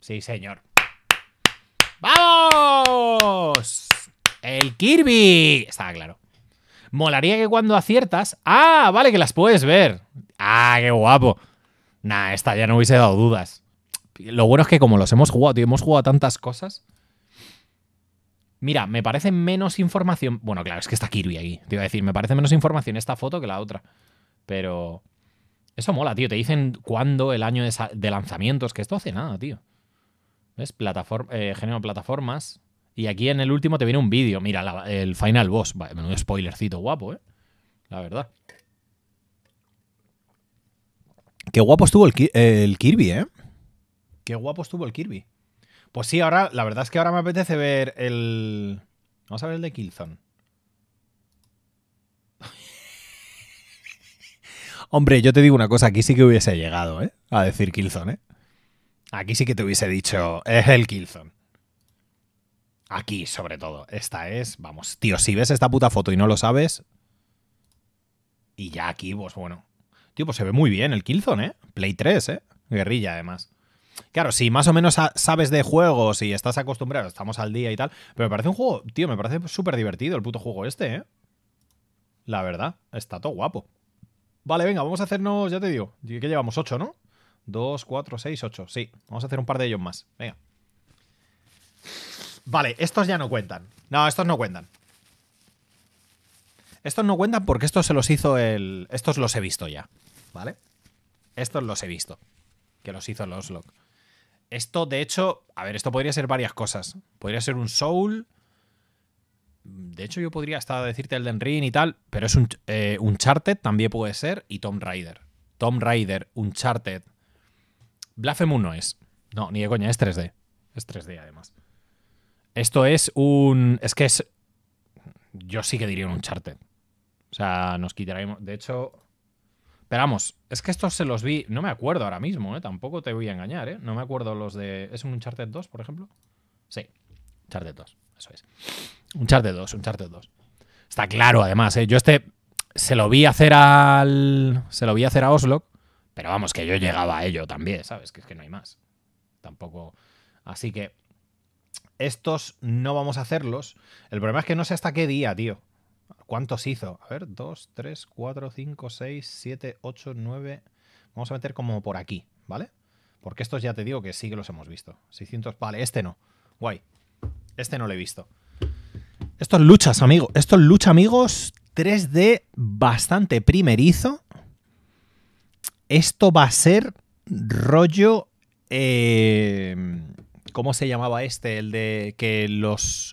Sí, señor. ¡Vamos! El Kirby. está claro. Molaría que cuando aciertas. ¡Ah! Vale, que las puedes ver. ¡Ah, qué guapo! Nah, esta ya no hubiese dado dudas. Lo bueno es que como los hemos jugado, tío, hemos jugado tantas cosas. Mira, me parece menos información. Bueno, claro, es que está Kirby aquí. Te iba a decir, me parece menos información esta foto que la otra. Pero. Eso mola, tío. Te dicen cuándo, el año de, lanzamientos, que esto hace nada, tío. ¿Ves? plataforma, eh, plataformas. Y aquí en el último te viene un vídeo. Mira, el final boss. Menudo spoilercito guapo, ¿eh? La verdad. Qué guapo estuvo el, Kirby, ¿eh? Qué guapo estuvo el Kirby. Pues sí, ahora, la verdad es que ahora me apetece ver el. Vamos a ver el de Killzone. Hombre, yo te digo una cosa, aquí sí que hubiese llegado, ¿eh? A decir Killzone, ¿eh? Aquí sí que te hubiese dicho, es el Killzone. Aquí, sobre todo. Esta es, vamos, tío, si ves esta puta foto y no lo sabes. Y ya aquí, pues bueno. Tío, pues se ve muy bien el Killzone, ¿eh? Play 3, ¿eh? Guerrilla, además. Claro, si más o menos sabes de juegos y estás acostumbrado, estamos al día y tal. Pero me parece un juego, tío, me parece súper divertido el puto juego este, ¿eh? La verdad, está todo guapo. Vale, venga, vamos a hacernos, ya te digo, que llevamos 8, ¿no? Dos, cuatro, seis, ocho. Sí, vamos a hacer un par de ellos más. Venga. Vale, estos ya no cuentan. No, estos no cuentan. Estos no cuentan porque estos se los hizo el. Estos los he visto ya. ¿Vale? Estos los he visto. Que los hizo el Oslock. Esto, de hecho. A ver, esto podría ser varias cosas. Podría ser un Soul. De hecho, yo podría hasta decirte Elden Ring y tal. Pero es un, eh, Charted también puede ser. Y Tom Raider. Tom Raider, un Charted. Blasphemous no es. No, ni de coña, es 3D. Es 3D además. Esto es un. Es que es. Yo sí que diría un Uncharted. O sea, nos quitaremos. De hecho. Esperamos, es que estos se los vi. No me acuerdo ahora mismo, ¿eh? Tampoco te voy a engañar, ¿eh? No me acuerdo los de. ¿Es un Uncharted 2, por ejemplo? Sí, Uncharted 2, eso es. Uncharted 2, Uncharted 2. Está claro, además, ¿eh? Yo este. Se lo vi hacer al. Se lo vi hacer a Oslo, pero vamos, que yo llegaba a ello también, ¿sabes? Que es que no hay más. Tampoco. Así que estos no vamos a hacerlos. El problema es que no sé hasta qué día, tío. ¿Cuántos hizo? A ver, 2, 3, 4, 5, 6, 7, 8, 9. Vamos a meter como por aquí, ¿vale? Porque estos ya te digo que sí que los hemos visto. 600, vale, este no. Guay. Este no lo he visto. Estos luchas, amigo. Estos lucha, amigos. 3D bastante primerizo. Esto va a ser rollo. Eh, ¿Cómo se llamaba este? El de que los.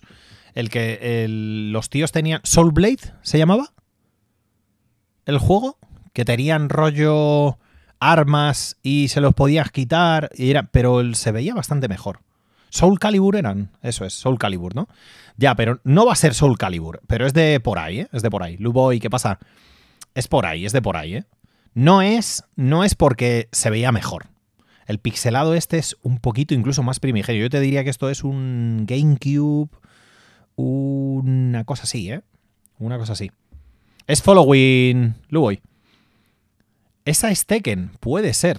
El que los tíos tenían. ¿Soul Blade se llamaba? ¿El juego? Que tenían rollo armas y se los podías quitar. Y era, pero él se veía bastante mejor. Soul Calibur eran, eso es, Soul Calibur, ¿no? Ya, pero no va a ser Soul Calibur, pero es de por ahí, ¿eh? Es de por ahí. Luboy, ¿qué pasa? Es por ahí, es de por ahí, ¿eh? No es, no es porque se veía mejor. El pixelado este es un poquito incluso más primigenio. Yo te diría que esto es un GameCube, una cosa así, ¿eh? Una cosa así. Es Following, voy. Esa es Tekken, puede ser.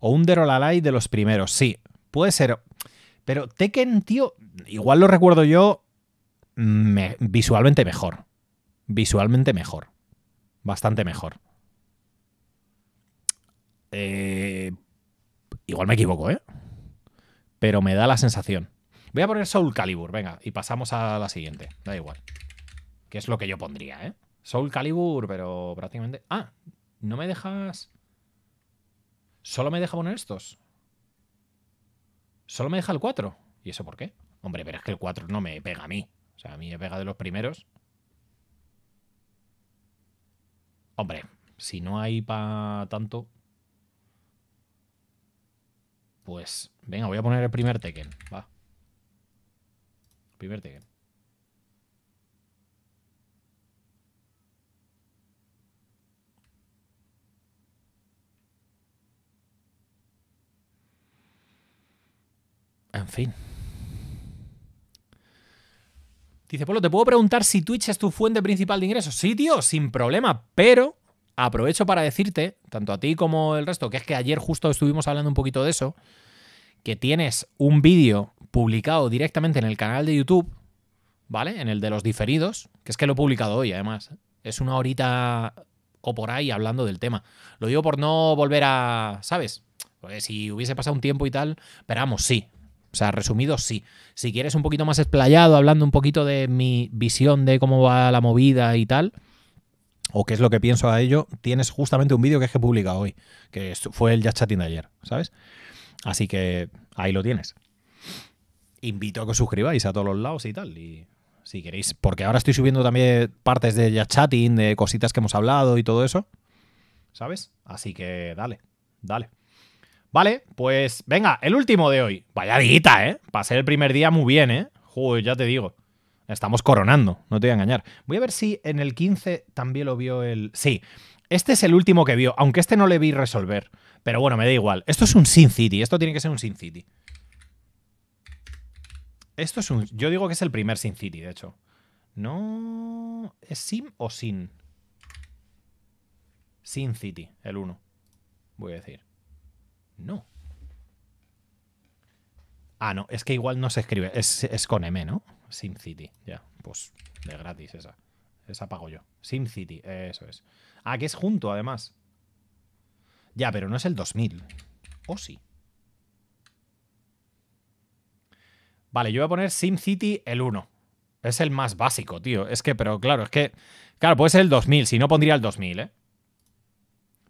O un light de los primeros, sí, puede ser. Pero Tekken, tío, igual lo recuerdo yo visualmente mejor. Visualmente mejor. Bastante mejor. Eh, Igual me equivoco, ¿eh? Pero me da la sensación. Voy a poner Soul Calibur, venga, y pasamos a la siguiente. Da igual. Que es lo que yo pondría, ¿eh? Soul Calibur, pero prácticamente... Ah, no me dejas... Solo me deja poner estos. Solo me deja el 4. ¿Y eso por qué? Hombre, pero es que el 4 no me pega a mí. O sea, a mí me pega de los primeros. Hombre, si no hay para tanto... Pues, venga, voy a poner el primer Tekken. Va. primer Tekken. En fin. Dice, Polo, ¿te puedo preguntar si Twitch es tu fuente principal de ingresos? Sí, tío, sin problema, pero Aprovecho para decirte, tanto a ti como el resto, que es que ayer justo estuvimos hablando un poquito de eso, que tienes un vídeo publicado directamente en el canal de YouTube, ¿vale? En el de los diferidos, que es que lo he publicado hoy además. Es una horita o por ahí hablando del tema. Lo digo por no volver a, ¿sabes? si hubiese pasado un tiempo y tal, pero vamos, sí. O sea, resumido, sí. Si quieres un poquito más explayado, hablando un poquito de mi visión de cómo va la movida y tal, o qué es lo que pienso a ello, tienes justamente un vídeo que es que he publicado hoy, que fue el ya chatting de ayer, ¿sabes? Así que ahí lo tienes. Invito a que os suscribáis a todos los lados y tal. Y si queréis, porque ahora estoy subiendo también partes de ya chatting, de cositas que hemos hablado y todo eso. ¿Sabes? Así que dale, dale. Vale, pues venga, el último de hoy. Vaya digita, ¿eh? Pasé el primer día muy bien, ¿eh? Joder, ya te digo. Estamos coronando, no te voy a engañar. Voy a ver si en el 15 también lo vio el... Sí, este es el último que vio, aunque este no le vi resolver. Pero bueno, me da igual. Esto es un Sin City, esto tiene que ser un Sin City. Esto es un... Yo digo que es el primer Sin City, de hecho. No... ¿Es Sim o Sin? Sin City, el 1. Voy a decir. No. Ah, no, es que igual no se escribe. Es, es con M, ¿no? SimCity, ya. Pues de gratis esa. Esa pago yo. SimCity, eso es. Ah, que es junto, además. Ya, pero no es el 2000. ¿O oh, sí? Vale, yo voy a poner SimCity el 1. Es el más básico, tío. Es que, pero claro, es que... Claro, puede ser el 2000. Si no, pondría el 2000, ¿eh?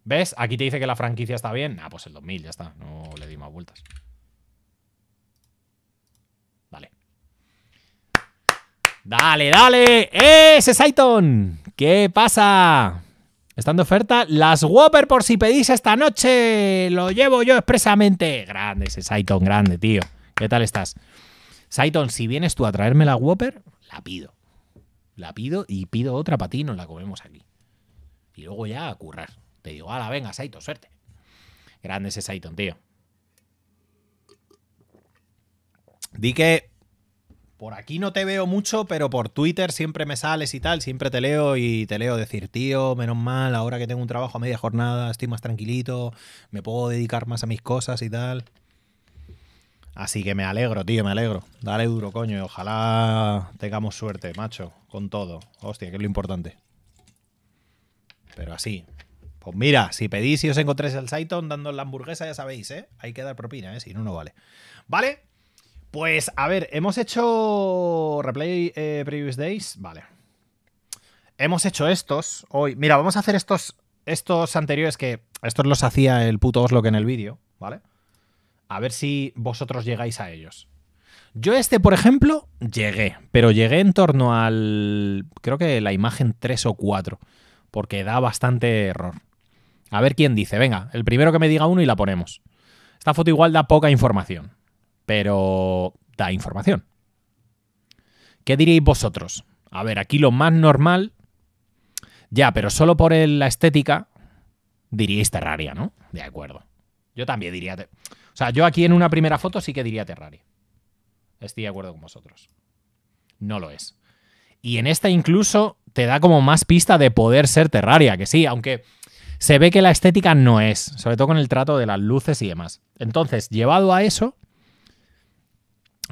¿Ves? Aquí te dice que la franquicia está bien. Ah, pues el 2000, ya está. No le di más vueltas. Dale, dale. ¡Ese Saiton! ¿Qué pasa? Están de oferta las Whopper por si pedís esta noche. Lo llevo yo expresamente. Grande ese Saiton, grande, tío. ¿Qué tal estás? Saiton, si vienes tú a traerme la Whopper, la pido. La pido y pido otra para ti y nos la comemos aquí. Y luego ya a currar. Te digo, ala, venga, Saiton, suerte. Grande ese Saiton, tío. Di que por aquí no te veo mucho, pero por Twitter siempre me sales y tal, siempre te leo y te leo decir, tío, menos mal, ahora que tengo un trabajo a media jornada, estoy más tranquilito, me puedo dedicar más a mis cosas y tal. Así que me alegro, tío, me alegro. Dale duro, coño, ojalá tengamos suerte, macho, con todo. Hostia, que es lo importante. Pero así. Pues mira, si pedís y os encontréis el Saiton dando la hamburguesa, ya sabéis, ¿eh? Hay que dar propina, ¿eh? Si no, no vale. ¿Vale? Pues, a ver, hemos hecho replay eh, previous days, vale. Hemos hecho estos hoy. Mira, vamos a hacer estos, estos anteriores que estos los hacía el puto Oslo que en el vídeo, ¿vale? A ver si vosotros llegáis a ellos. Yo este, por ejemplo, llegué, pero llegué en torno al, creo que la imagen 3 o 4, porque da bastante error. A ver quién dice, venga, el primero que me diga uno y la ponemos. Esta foto igual da poca información pero da información. ¿Qué diríais vosotros? A ver, aquí lo más normal, ya, pero solo por la estética, diríais Terraria, ¿no? De acuerdo. Yo también diría... O sea, yo aquí en una primera foto sí que diría Terraria. Estoy de acuerdo con vosotros. No lo es. Y en esta incluso te da como más pista de poder ser Terraria, que sí, aunque se ve que la estética no es, sobre todo con el trato de las luces y demás. Entonces, llevado a eso,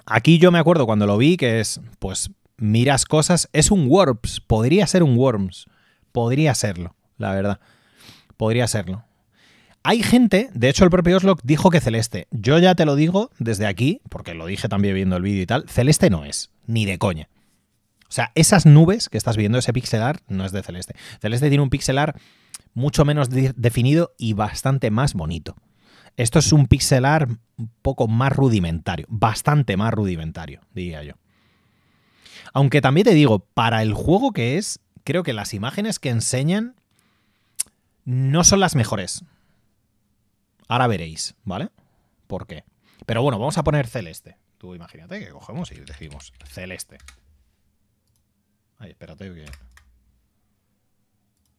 Aquí yo me acuerdo cuando lo vi que es, pues, miras cosas, es un Worms, podría ser un Worms, podría serlo, la verdad, podría serlo. Hay gente, de hecho el propio Oslock dijo que Celeste, yo ya te lo digo desde aquí, porque lo dije también viendo el vídeo y tal, Celeste no es, ni de coña. O sea, esas nubes que estás viendo, ese pixelar, no es de Celeste. Celeste tiene un pixelar mucho menos definido y bastante más bonito. Esto es un pixelar un poco más rudimentario, bastante más rudimentario, diría yo. Aunque también te digo, para el juego que es, creo que las imágenes que enseñan no son las mejores. Ahora veréis, ¿vale? ¿Por qué? Pero bueno, vamos a poner celeste. Tú imagínate que cogemos y decimos celeste. Ay, espérate que...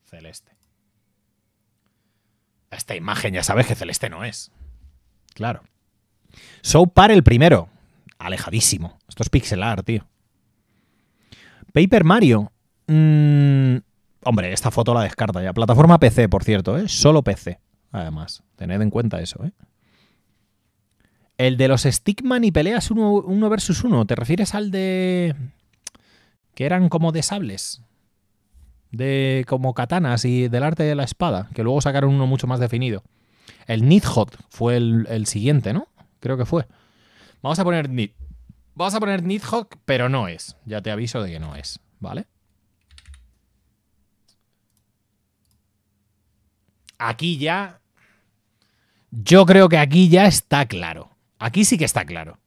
Celeste. Esta imagen ya sabes que celeste no es. Claro. Show Par el primero. Alejadísimo. Esto es pixel art, tío. Paper Mario. Mm, hombre, esta foto la descarta ya. Plataforma PC, por cierto, ¿eh? Solo PC. Además, tened en cuenta eso, ¿eh? El de los Stickman y peleas uno, uno versus uno. ¿Te refieres al de. que eran como de sables? De como katanas y del arte de la espada, que luego sacaron uno mucho más definido. El Nidhot fue el siguiente, ¿no? creo que fue. Vamos a poner Vamos a poner Nidhogg, pero no es. Ya te aviso de que no es, ¿vale? Aquí ya... Yo creo que aquí ya está claro. Aquí sí que está claro.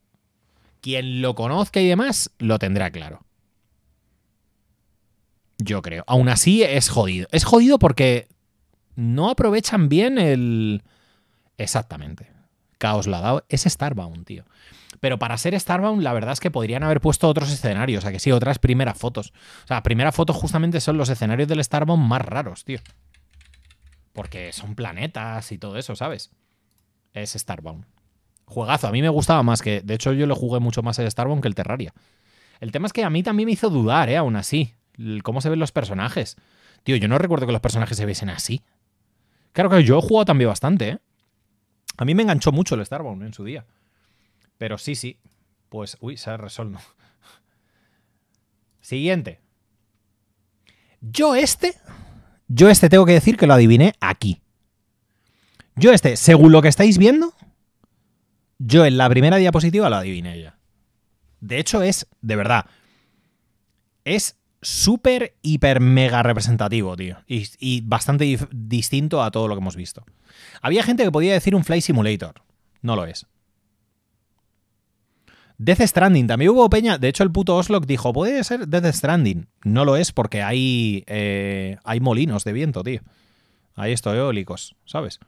Quien lo conozca y demás, lo tendrá claro. Yo creo. Aún así es jodido. Es jodido porque no aprovechan bien el... Exactamente caos lo ha dado, es Starbound, tío. Pero para ser Starbound, la verdad es que podrían haber puesto otros escenarios, o sea que sí, otras primeras fotos. O sea, primeras fotos justamente son los escenarios del Starbound más raros, tío. Porque son planetas y todo eso, ¿sabes? Es Starbound. Juegazo, a mí me gustaba más que. De hecho, yo lo jugué mucho más el Starbound que el Terraria. El tema es que a mí también me hizo dudar, ¿eh? Aún así. Cómo se ven los personajes. Tío, yo no recuerdo que los personajes se viesen así. Claro que yo he jugado también bastante, ¿eh? A mí me enganchó mucho el Starbound en su día. Pero sí, sí. Pues, uy, se ha resuelto. Siguiente. Yo este, yo este tengo que decir que lo adiviné aquí. Yo este, según lo que estáis viendo, yo en la primera diapositiva lo adiviné ya. De hecho es, de verdad, es súper, hiper, mega representativo, tío. Y, bastante distinto a todo lo que hemos visto. Había gente que podía decir un Fly Simulator. No lo es. Death Stranding, también hubo Peña. De hecho, el puto Oslock dijo: ¿Puede ser Death Stranding? No lo es porque hay, eh, hay molinos de viento, tío. Hay esto eólicos, ¿sabes?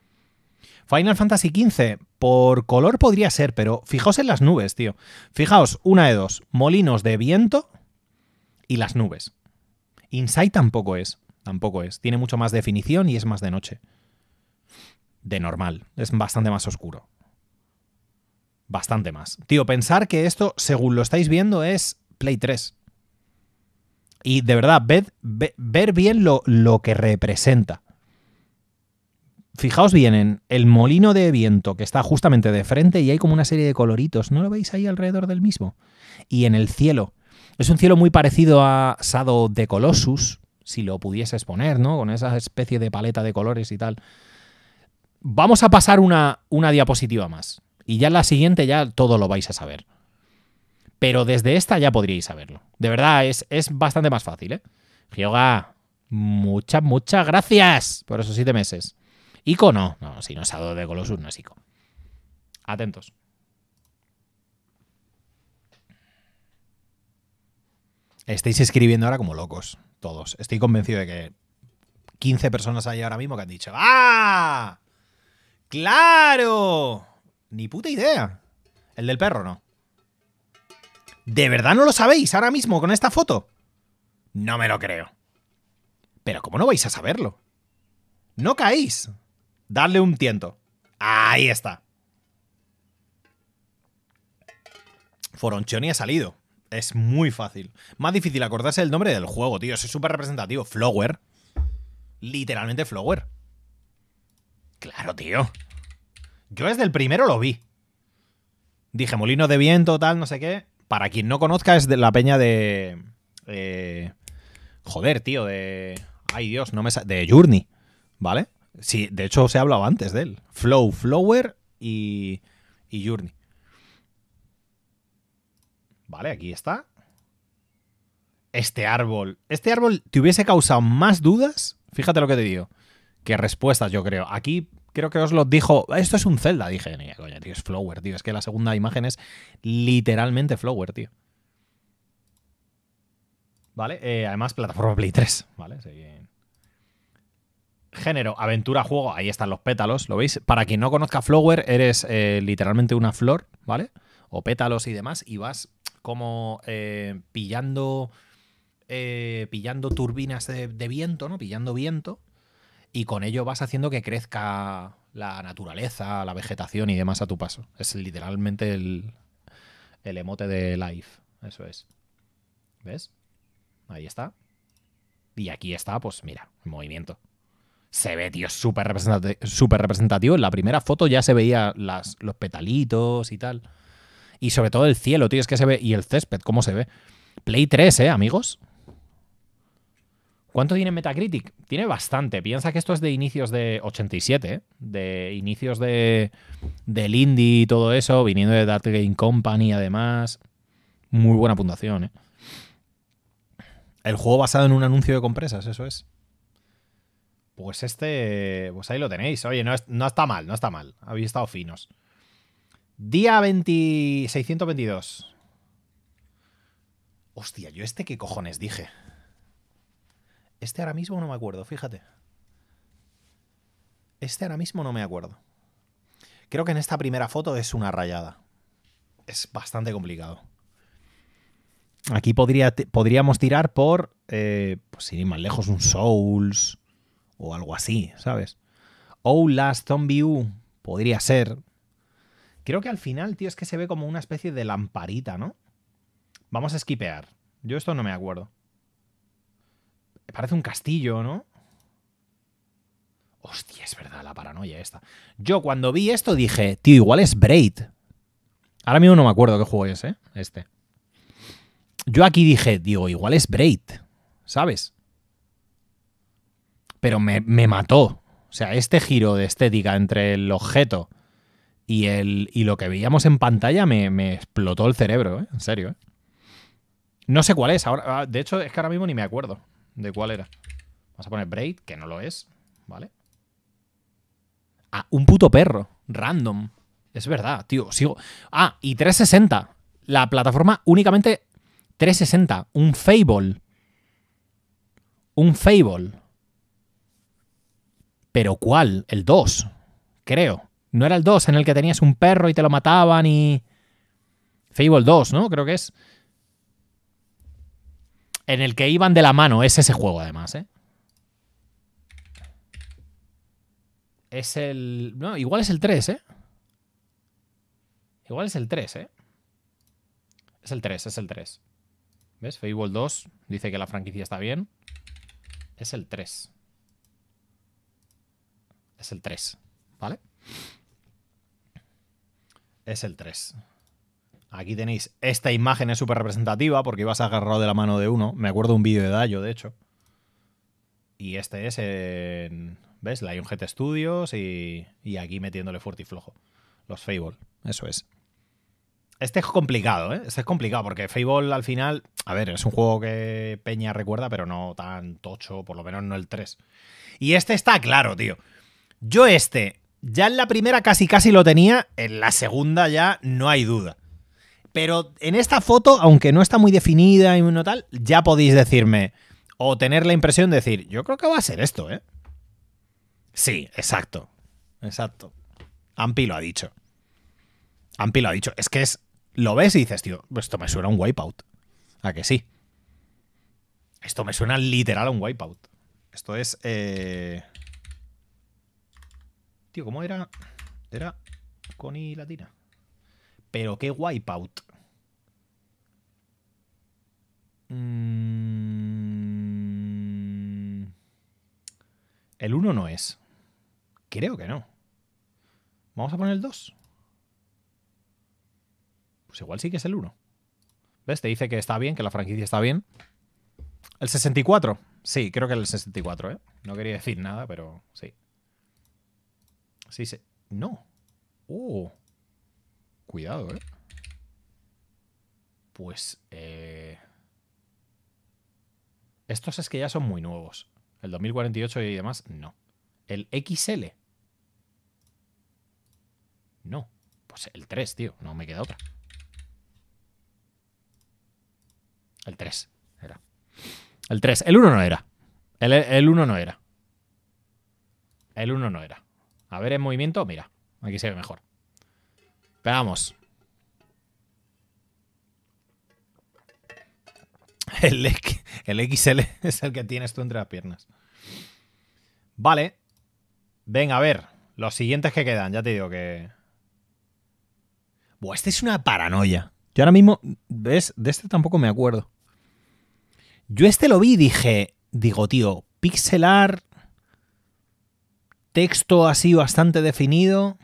Final Fantasy XV, por color podría ser, pero fijaos en las nubes, tío. Fijaos, una de dos: molinos de viento y las nubes. Insight tampoco es, tampoco es. Tiene mucho más definición y es más de noche. De normal, es bastante más oscuro. Bastante más. Tío, pensar que esto, según lo estáis viendo, es Play 3. Y de verdad, ved, ver bien lo, lo que representa. Fijaos bien en el molino de viento que está justamente de frente y hay como una serie de coloritos. ¿No lo veis ahí alrededor del mismo? Y en el cielo, es un cielo muy parecido a Sado de Colossus, si lo pudieses poner, ¿no? Con esa especie de paleta de colores y tal. Vamos a pasar una, una diapositiva más. Y ya en la siguiente ya todo lo vais a saber. Pero desde esta ya podríais saberlo. De verdad, es, bastante más fácil, ¿eh? Gioga, muchas, muchas gracias por esos siete meses. Ico no. No, si no Sado de Colossus, no es Ico. Atentos. Estáis escribiendo ahora como locos, todos. Estoy convencido de que 15 personas hay ahora mismo que han dicho, ¡ah! ¡Claro! Ni puta idea. El del perro, ¿no? ¿De verdad no lo sabéis ahora mismo con esta foto? No me lo creo. Pero ¿cómo no vais a saberlo? No caéis. Dadle un tiento. Ahí está. Foronchoni ha salido es muy fácil. Más difícil acordarse el nombre del juego, tío. es súper representativo. Flower. Literalmente Flower. Claro, tío. Yo desde el primero lo vi. Dije molino de viento, tal, no sé qué. Para quien no conozca, es de la peña de. Eh, joder, tío, de. Ay, Dios, no me De Journey, ¿vale? Sí, de hecho, se ha hablado antes de él. Flow, Flower y. Y Journey. Vale, aquí está. Este árbol. Este árbol te hubiese causado más dudas, fíjate lo que te digo, que respuestas, yo creo. Aquí creo que os lo dijo. Esto es un Zelda, dije. Coño, tío, es Flower, tío. Es que la segunda imagen es literalmente Flower, tío. Vale, eh, además, plataforma Play 3. Vale, sí, Género, aventura, juego. Ahí están los pétalos, ¿lo veis? Para quien no conozca Flower, eres eh, literalmente una flor, ¿vale? O pétalos y demás, y vas como eh, pillando, eh, pillando turbinas de, viento, ¿no? Pillando viento. Y con ello vas haciendo que crezca la naturaleza, la vegetación y demás a tu paso. Es literalmente el, el emote de life. Eso es. ¿Ves? Ahí está. Y aquí está, pues mira, el movimiento. Se ve, tío, súper representativo, En la primera foto ya se veía los petalitos y tal. Y sobre todo el cielo, tío, es que se ve. Y el césped, ¿cómo se ve? Play 3, ¿eh, amigos? ¿Cuánto tiene Metacritic? Tiene bastante. Piensa que esto es de inicios de 87, ¿eh? de inicios de del indie y todo eso, viniendo de Dark Game Company además. Muy buena puntuación, ¿eh? El juego basado en un anuncio de compresas, eso es. Pues este, pues ahí lo tenéis. Oye, no, no está mal, no está mal. Habéis estado finos. Día 2622. Hostia, ¿yo este qué cojones dije? Este ahora mismo no me acuerdo, fíjate. Este ahora mismo no me acuerdo. Creo que en esta primera foto es una rayada. Es bastante complicado. Aquí podría, podríamos tirar por, eh, pues sin más lejos, un Souls o algo así, ¿sabes? O Last Zombie U podría ser. Creo que al final, tío, es que se ve como una especie de lamparita, ¿no? Vamos a esquipear. Yo esto no me acuerdo. Parece un castillo, ¿no? Hostia, es verdad la paranoia esta. Yo cuando vi esto dije, tío, igual es Braid. Ahora mismo no me acuerdo qué juego es, ¿eh? Este. Yo aquí dije, digo, igual es Braid, ¿sabes? Pero me, me mató. O sea, este giro de estética entre el objeto y, lo que veíamos en pantalla me, me explotó el cerebro, ¿eh? en serio. ¿eh? No sé cuál es. Ahora, ah, de hecho, es que ahora mismo ni me acuerdo de cuál era. Vamos a poner Braid, que no lo es, ¿vale? Ah, un puto perro. Random. Es verdad, tío. Sigo. Ah, y 360. La plataforma únicamente 360. Un Fable. Un Fable. ¿Pero cuál? El 2. Creo. No era el 2 en el que tenías un perro y te lo mataban y... Fable 2, ¿no? Creo que es. En el que iban de la mano. Es ese juego, además, ¿eh? Es el... No, igual es el 3, ¿eh? Igual es el 3, ¿eh? Es el 3, es el 3. ¿Ves? Fable 2 dice que la franquicia está bien. Es el 3. Es el 3, ¿vale? es el 3. Aquí tenéis, esta imagen es súper representativa porque ibas agarrado de la mano de uno. Me acuerdo un vídeo de Dayo, de hecho. Y este es en, ¿ves? Lionhead Studios y, y aquí metiéndole fuerte y flojo. Los Fable, eso es. Este es complicado, ¿eh? Este es complicado porque Fable al final, a ver, es un juego que Peña recuerda, pero no tan tocho, por lo menos no el 3. Y este está claro, tío. Yo este ya en la primera casi casi lo tenía, en la segunda ya no hay duda. Pero en esta foto, aunque no está muy definida y no tal, ya podéis decirme o tener la impresión de decir, yo creo que va a ser esto, ¿eh? Sí, exacto. Exacto. Ampi lo ha dicho. Ampi lo ha dicho. Es que es. Lo ves y dices, tío, esto me suena a un wipeout. ¿A que sí? Esto me suena literal a un wipeout. Esto es. Eh, Tío, ¿cómo era? Era con y latina. Pero qué wipeout. out. Mm. El 1 no es. Creo que no. Vamos a poner el 2. Pues igual sí que es el 1. ¿Ves? Te dice que está bien, que la franquicia está bien. El 64. Sí, creo que el 64, ¿eh? No quería decir nada, pero sí no. Oh. Cuidado, ¿eh? Pues... Eh... Estos es que ya son muy nuevos. El 2048 y demás, no. El XL. No. Pues el 3, tío. No me queda otra. El 3 era. El 3. El 1 no era. el 1 no era. El 1 no era. A ver en movimiento, mira. Aquí se ve mejor. Esperamos. El, el XL es el que tienes tú entre las piernas. Vale. Venga, a ver. Los siguientes que quedan, ya te digo que... Buah, este es una paranoia. Yo ahora mismo, ¿ves? De este tampoco me acuerdo. Yo este lo vi y dije, digo, tío, pixelar Texto así bastante definido.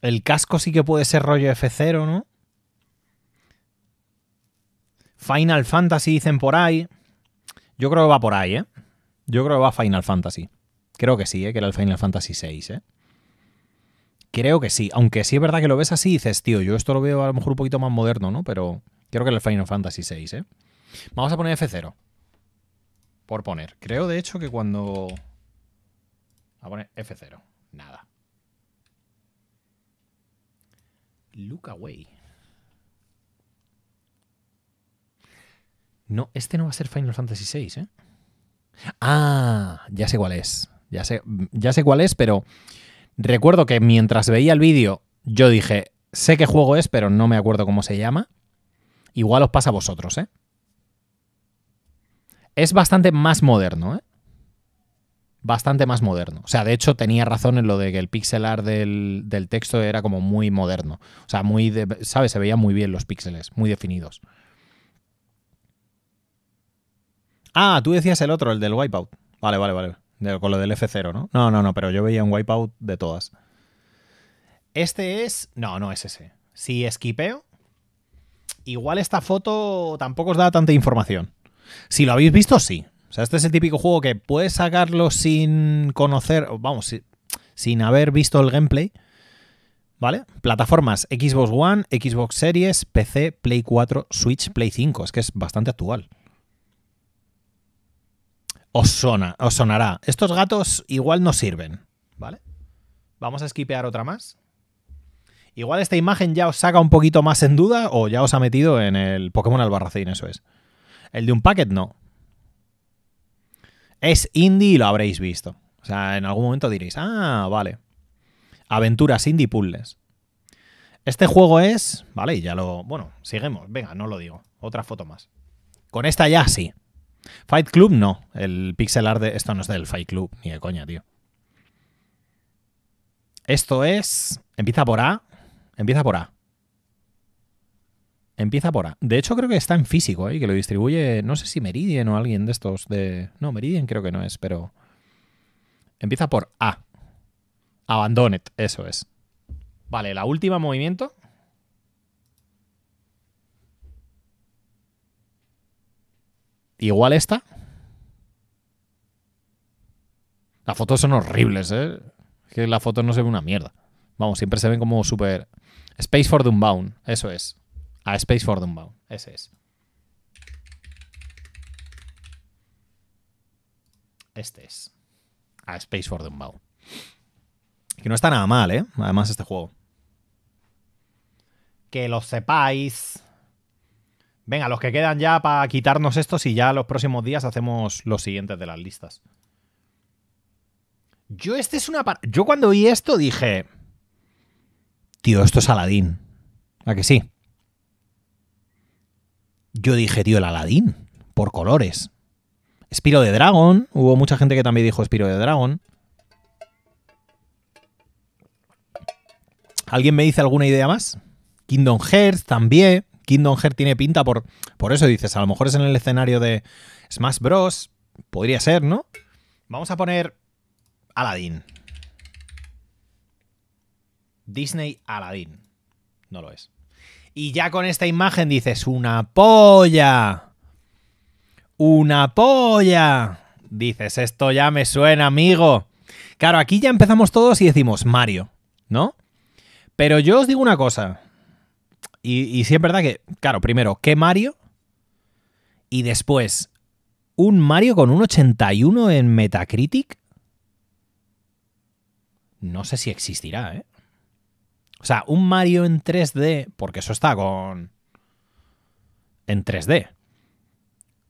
El casco sí que puede ser rollo F0, ¿no? Final Fantasy dicen por ahí. Yo creo que va por ahí, ¿eh? Yo creo que va Final Fantasy. Creo que sí, ¿eh? Que era el Final Fantasy VI, ¿eh? Creo que sí. Aunque sí es verdad que lo ves así y dices, tío, yo esto lo veo a lo mejor un poquito más moderno, ¿no? Pero creo que era el Final Fantasy VI, ¿eh? Vamos a poner F0. Por poner. Creo, de hecho, que cuando a poner F0. Nada. Look away. No, este no va a ser Final Fantasy VI, ¿eh? Ah, ya sé cuál es. Ya sé, ya sé cuál es, pero recuerdo que mientras veía el vídeo, yo dije, sé qué juego es, pero no me acuerdo cómo se llama. Igual os pasa a vosotros, ¿eh? Es bastante más moderno, ¿eh? bastante más moderno. O sea, de hecho tenía razón en lo de que el pixel art del, texto era como muy moderno. O sea, muy, ¿sabes? Se veían muy bien los píxeles, muy definidos. Ah, tú decías el otro, el del Wipeout. Vale, vale, vale. con lo del F0, ¿no? No, no, no, pero yo veía un Wipeout de todas. Este es... No, no es ese. Si esquipeo, igual esta foto tampoco os da tanta información. Si lo habéis visto, sí sea, este es el típico juego que puedes sacarlo sin conocer, vamos, sin haber visto el gameplay. ¿Vale? Plataformas Xbox One, Xbox Series, PC, Play 4, Switch, Play 5. Es que es bastante actual. Os, sona, os sonará. Estos gatos igual no sirven. ¿Vale? Vamos a skipear otra más. Igual esta imagen ya os saca un poquito más en duda o ya os ha metido en el Pokémon Albarracín, eso es. El de un packet no. Es indie y lo habréis visto. O sea, en algún momento diréis, ah, vale. Aventuras indie puzzles. Este juego es. Vale, y ya lo. Bueno, seguimos. Venga, no lo digo. Otra foto más. Con esta ya sí. Fight Club no. El pixel art de. Esto no es del Fight Club, ni de coña, tío. Esto es. Empieza por A. Empieza por A. Empieza por A. De hecho, creo que está en físico, ¿eh? que lo distribuye, no sé si Meridian o alguien de estos de... No, Meridian creo que no es, pero... Empieza por A. Abandonet, eso es. Vale, la última movimiento. Igual esta. Las fotos son horribles, ¿eh? que la foto no se ve una mierda. Vamos, siempre se ven como súper... Space for the Unbound, eso es. A Space for Unbound. ese es. Este es. A Space for Unbound. Que no está nada mal, ¿eh? Además, este juego. Que lo sepáis. Venga, los que quedan ya para quitarnos estos y ya los próximos días hacemos los siguientes de las listas. Yo este es una... Yo cuando vi esto dije... Tío, esto es Aladdin. ¿A que sí? yo dije, tío, el Aladín, por colores. Espiro de Dragon, hubo mucha gente que también dijo Espiro de Dragon. ¿Alguien me dice alguna idea más? Kingdom Hearts también. Kingdom Hearts tiene pinta por, por eso dices, a lo mejor es en el escenario de Smash Bros. Podría ser, ¿no? Vamos a poner Aladdin. Disney Aladdin. No lo es. Y ya con esta imagen dices, una polla. Una polla. Dices, esto ya me suena, amigo. Claro, aquí ya empezamos todos y decimos Mario, ¿no? Pero yo os digo una cosa. Y, sí es verdad que, claro, primero, ¿qué Mario? Y después, ¿un Mario con un 81 en Metacritic? No sé si existirá, ¿eh? O sea, un Mario en 3D, porque eso está con... en 3D.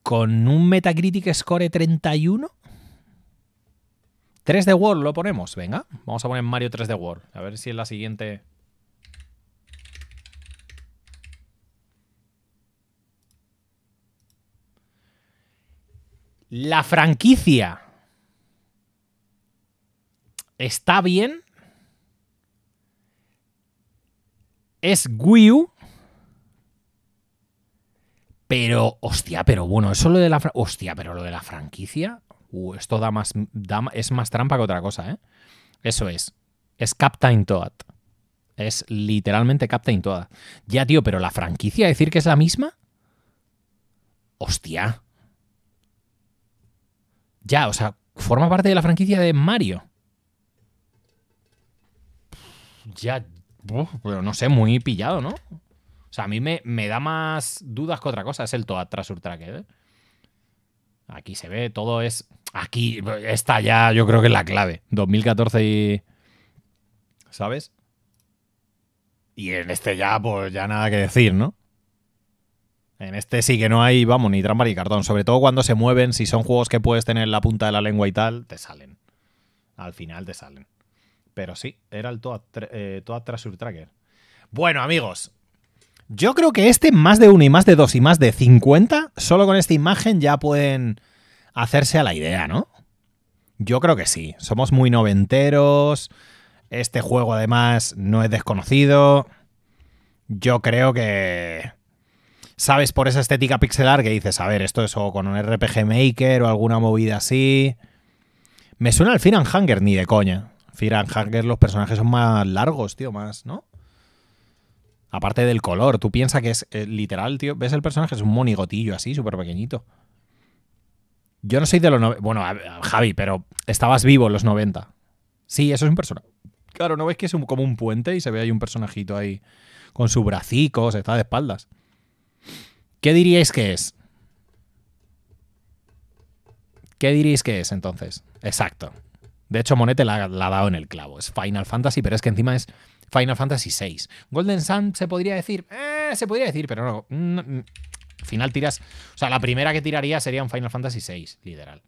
Con un Metacritic Score 31. 3D World lo ponemos, venga. Vamos a poner Mario 3D World. A ver si es la siguiente... La franquicia está bien es Wii U. Pero, hostia, pero bueno, eso lo de la. Hostia, pero lo de la franquicia. esto da más, es más trampa que otra cosa, ¿eh? Eso es. Es Captain Toad. Es literalmente Captain Toad. Ya, tío, pero la franquicia, decir que es la misma. Hostia. Ya, o sea, forma parte de la franquicia de Mario. Ya, pero no sé, muy pillado, ¿no? O sea, a mí me, da más dudas que otra cosa. Es el Toad tras Ultra ¿eh? Aquí se ve, todo es. Aquí, está ya, yo creo que es la clave. 2014 y. ¿Sabes? Y en este ya, pues ya nada que decir, ¿no? En este sí que no hay, vamos, ni trampa ni cartón. Sobre todo cuando se mueven, si son juegos que puedes tener en la punta de la lengua y tal, te salen. Al final te salen. Pero sí, era el Toad, Trasur eh, Tracker. Bueno, amigos, yo creo que este más de uno y más de dos y más de 50, solo con esta imagen ya pueden hacerse a la idea, ¿no? Yo creo que sí. Somos muy noventeros. Este juego además no es desconocido. Yo creo que... Sabes por esa estética pixelar que dices, a ver, esto es o con un RPG Maker o alguna movida así. Me suena al Final Hunger ni de coña. Fear and los personajes son más largos, tío, más, ¿no? Aparte del color, tú piensas que es eh, literal, tío. ¿Ves el personaje? Es un monigotillo así, súper pequeñito. Yo no soy de los 90. Bueno, Javi, pero estabas vivo en los 90. Sí, eso es un personaje. Claro, ¿no ves que es como un puente y se ve ahí un personajito ahí con su bracico, se está de espaldas? ¿Qué diríais que es? ¿Qué diríais que es entonces? Exacto. De hecho, Monete la, ha dado en el clavo. Es Final Fantasy, pero es que encima es Final Fantasy VI. Golden Sun se podría decir, eh, se podría decir, pero no, mm, final tiras. O sea, la primera que tiraría sería un Final Fantasy VI, literal.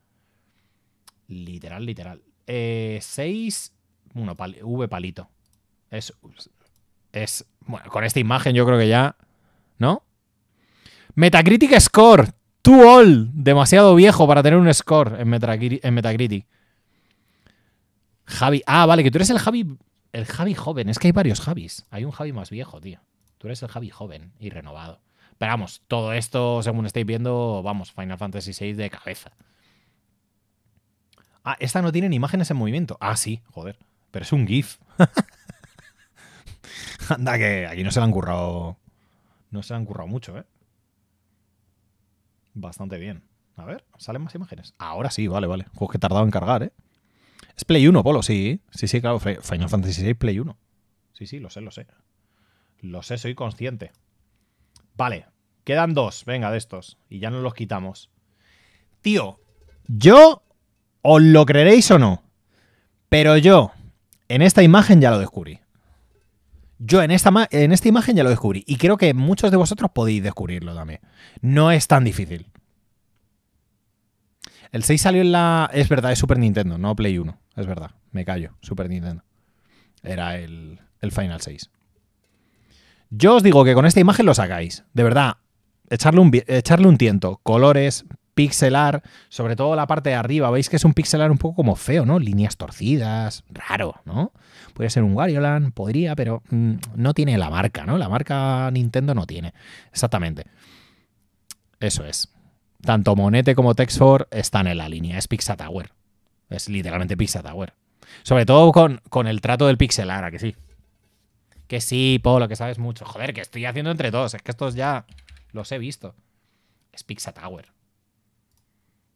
Literal, literal. Eh, Uno, V palito. Es. Es. Bueno, con esta imagen yo creo que ya. ¿No? Metacritic Score. Too old. Demasiado viejo para tener un score En Metacritic. Javi. Ah, vale, que tú eres el Javi. El Javi joven. Es que hay varios Javis. Hay un Javi más viejo, tío. Tú eres el Javi joven y renovado. Pero vamos, todo esto, según estáis viendo, vamos, Final Fantasy VI de cabeza. Ah, esta no tiene ni imágenes en movimiento. Ah, sí, joder. Pero es un GIF. Anda, que aquí no se la han currado. No se la han currado mucho, ¿eh? Bastante bien. A ver, salen más imágenes. Ahora sí, vale, vale. Juego que tardado en cargar, ¿eh? Es Play 1, Polo, sí. Sí, sí, claro. Final Fantasy VI, Play 1. Sí, sí, lo sé, lo sé. Lo sé, soy consciente. Vale, quedan dos, venga, de estos. Y ya nos los quitamos. Tío, yo, os lo creeréis o no, pero yo, en esta imagen ya lo descubrí. Yo en esta, en esta imagen ya lo descubrí. Y creo que muchos de vosotros podéis descubrirlo también. No es tan difícil. El 6 salió en la... Es verdad, es Super Nintendo, no Play 1 es verdad, me callo, Super Nintendo. Era el, Final 6. Yo os digo que con esta imagen lo sacáis, de verdad. Echarle un, echarle un tiento, colores, pixelar, sobre todo la parte de arriba. Veis que es un pixelar un poco como feo, ¿no? Líneas torcidas, raro, ¿no? Podría ser un Land, podría, pero mm, no tiene la marca, ¿no? La marca Nintendo no tiene. Exactamente. Eso es. Tanto Monete como Texfor están en la línea, es Pixar es literalmente Pizza Tower. Sobre todo con, con el trato del pixel que sí. Que sí, Polo, que sabes mucho. Joder, que estoy haciendo entre todos. Es que estos ya los he visto. Es Pizza Tower.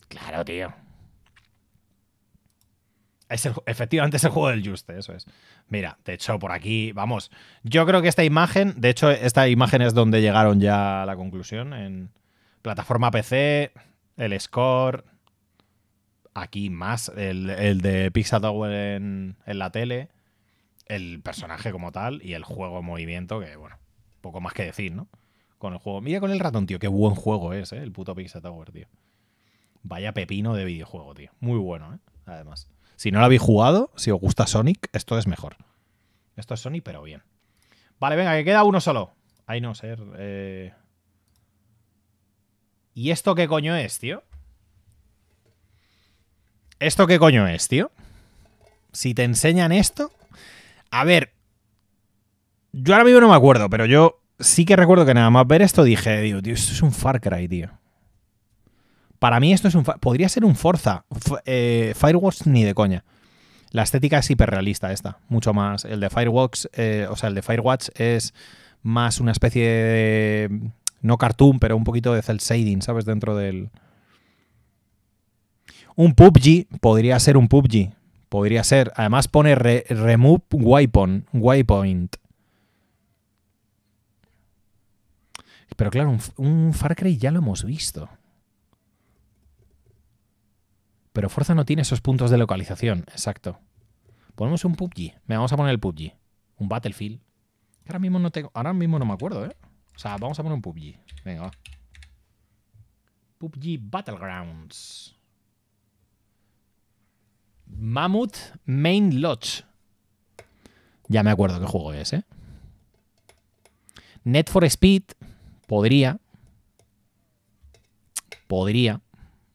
Claro, tío. Es efectivamente es el juego del Juste, eso es. Mira, de hecho, por aquí, vamos. Yo creo que esta imagen, de hecho, esta imagen es donde llegaron ya a la conclusión. En plataforma PC, el score, aquí más, el, de Pizza Tower en, la tele, el personaje como tal y el juego movimiento, que bueno, poco más que decir, ¿no? Con el juego. Mira con el ratón, tío, qué buen juego es, ¿eh? El puto Pizza Tower, tío. Vaya pepino de videojuego, tío. Muy bueno, ¿eh? Además. Si no lo habéis jugado, si os gusta Sonic, esto es mejor. Esto es Sonic, pero bien. Vale, venga, que queda uno solo. Ay, no ser. Eh. ¿Y esto qué coño es, tío? ¿Esto qué coño es, tío? Si te enseñan esto... A ver... Yo ahora mismo no me acuerdo, pero yo sí que recuerdo que nada más ver esto dije, digo, tío, esto es un Far Cry, tío. Para mí esto es un... Podría ser un Forza. Eh, Fireworks ni de coña. La estética es hiperrealista esta, mucho más. El de Fireworks, eh, o sea, el de Firewatch es más una especie de... No cartoon, pero un poquito de cel shading, ¿sabes? Dentro del... Un PUBG podría ser un PUBG. Podría ser. Además pone remove waypoint. waypoint. Pero claro, un, Far Cry ya lo hemos visto. Pero fuerza no tiene esos puntos de localización, exacto. Ponemos un PUBG. Me vamos a poner el PUBG. Un Battlefield. Ahora mismo no tengo. Ahora mismo no me acuerdo, ¿eh? O sea, vamos a poner un PUBG. Venga, va. PUBG Battlegrounds. Mammoth Main Lodge. Ya me acuerdo qué juego es, ¿eh? Net for Speed podría. Podría.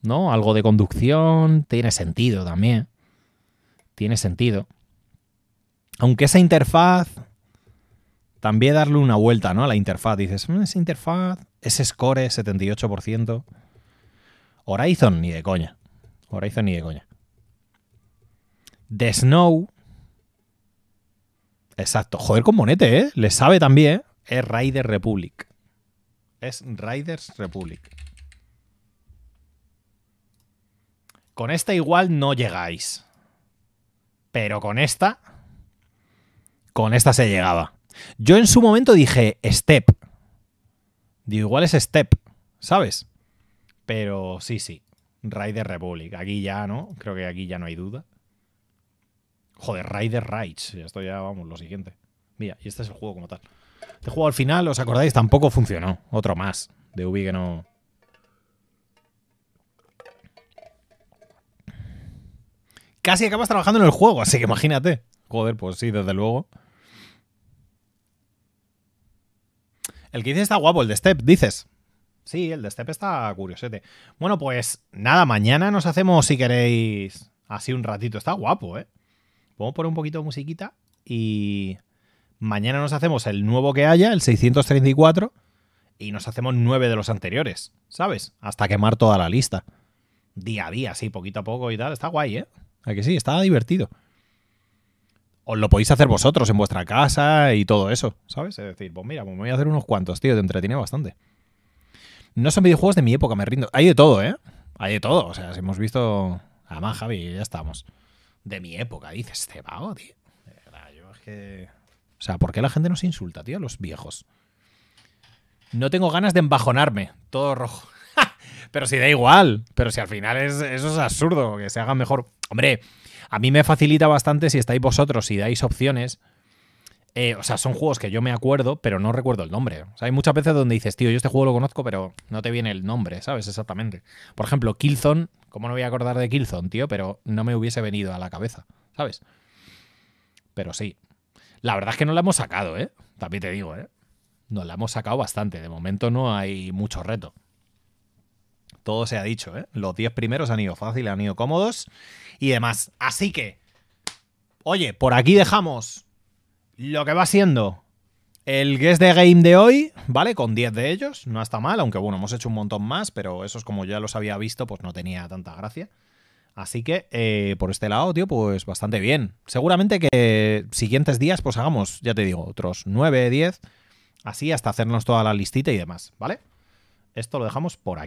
¿No? Algo de conducción. Tiene sentido también. Tiene sentido. Aunque esa interfaz. También darle una vuelta, ¿no? A la interfaz. Dices, mm, esa interfaz. Ese score 78%. Horizon ni de coña. Horizon ni de coña. The Snow. Exacto. Joder con monete, ¿eh? Le sabe también. Es Rider Republic. Es Riders Republic. Con esta igual no llegáis. Pero con esta. Con esta se llegaba. Yo en su momento dije Step. Digo, igual es Step, ¿sabes? Pero sí, sí. Rider Republic. Aquí ya, ¿no? Creo que aquí ya no hay duda. Joder, Rider Rights. Esto ya, vamos, lo siguiente. Mira, y este es el juego como tal. Este juego al final, ¿os acordáis? Tampoco funcionó. Otro más. De Ubi que no. Casi acabas trabajando en el juego, así que imagínate. Joder, pues sí, desde luego. El que está guapo, el de Step, dices. Sí, el de Step está curiosete. Bueno, pues nada, mañana nos hacemos, si queréis, así un ratito. Está guapo, ¿eh? Vamos a poner un poquito de musiquita y mañana nos hacemos el nuevo que haya, el 634, y nos hacemos nueve de los anteriores, ¿sabes? Hasta quemar toda la lista. Día a día, sí, poquito a poco y tal. Está guay, ¿eh? ¿A que sí? Está divertido. Os lo podéis hacer vosotros en vuestra casa y todo eso, ¿sabes? Es decir, pues mira, me voy a hacer unos cuantos, tío, te entretiene bastante. No son videojuegos de mi época, me rindo. Hay de todo, ¿eh? Hay de todo, o sea, si hemos visto... Además, Javi, ya estamos de mi época. Dices, cebado este tío. yo es que. O sea, ¿por qué la gente nos insulta, tío, a los viejos? No tengo ganas de embajonarme. Todo rojo. pero si da igual. Pero si al final es, eso es absurdo, que se haga mejor. Hombre, a mí me facilita bastante si estáis vosotros y dais opciones. Eh, o sea, son juegos que yo me acuerdo, pero no recuerdo el nombre. O sea, hay muchas veces donde dices, tío, yo este juego lo conozco, pero no te viene el nombre, ¿sabes? Exactamente. Por ejemplo, Killzone, ¿cómo no voy a acordar de Killzone, tío? Pero no me hubiese venido a la cabeza, ¿sabes? Pero sí. La verdad es que no la hemos sacado, ¿eh? También te digo, ¿eh? Nos la hemos sacado bastante. De momento no hay mucho reto. Todo se ha dicho, ¿eh? Los 10 primeros han ido fáciles, han ido cómodos y demás. Así que, oye, por aquí dejamos lo que va siendo el guest de game de hoy, ¿vale? Con 10 de ellos, no está mal, aunque bueno, hemos hecho un montón más, pero esos como ya los había visto, pues no tenía tanta gracia. Así que eh, por este lado, tío, pues bastante bien. Seguramente que siguientes días, pues hagamos, ya te digo, otros 9, 10, así hasta hacernos toda la listita y demás, ¿vale? Esto lo dejamos por aquí.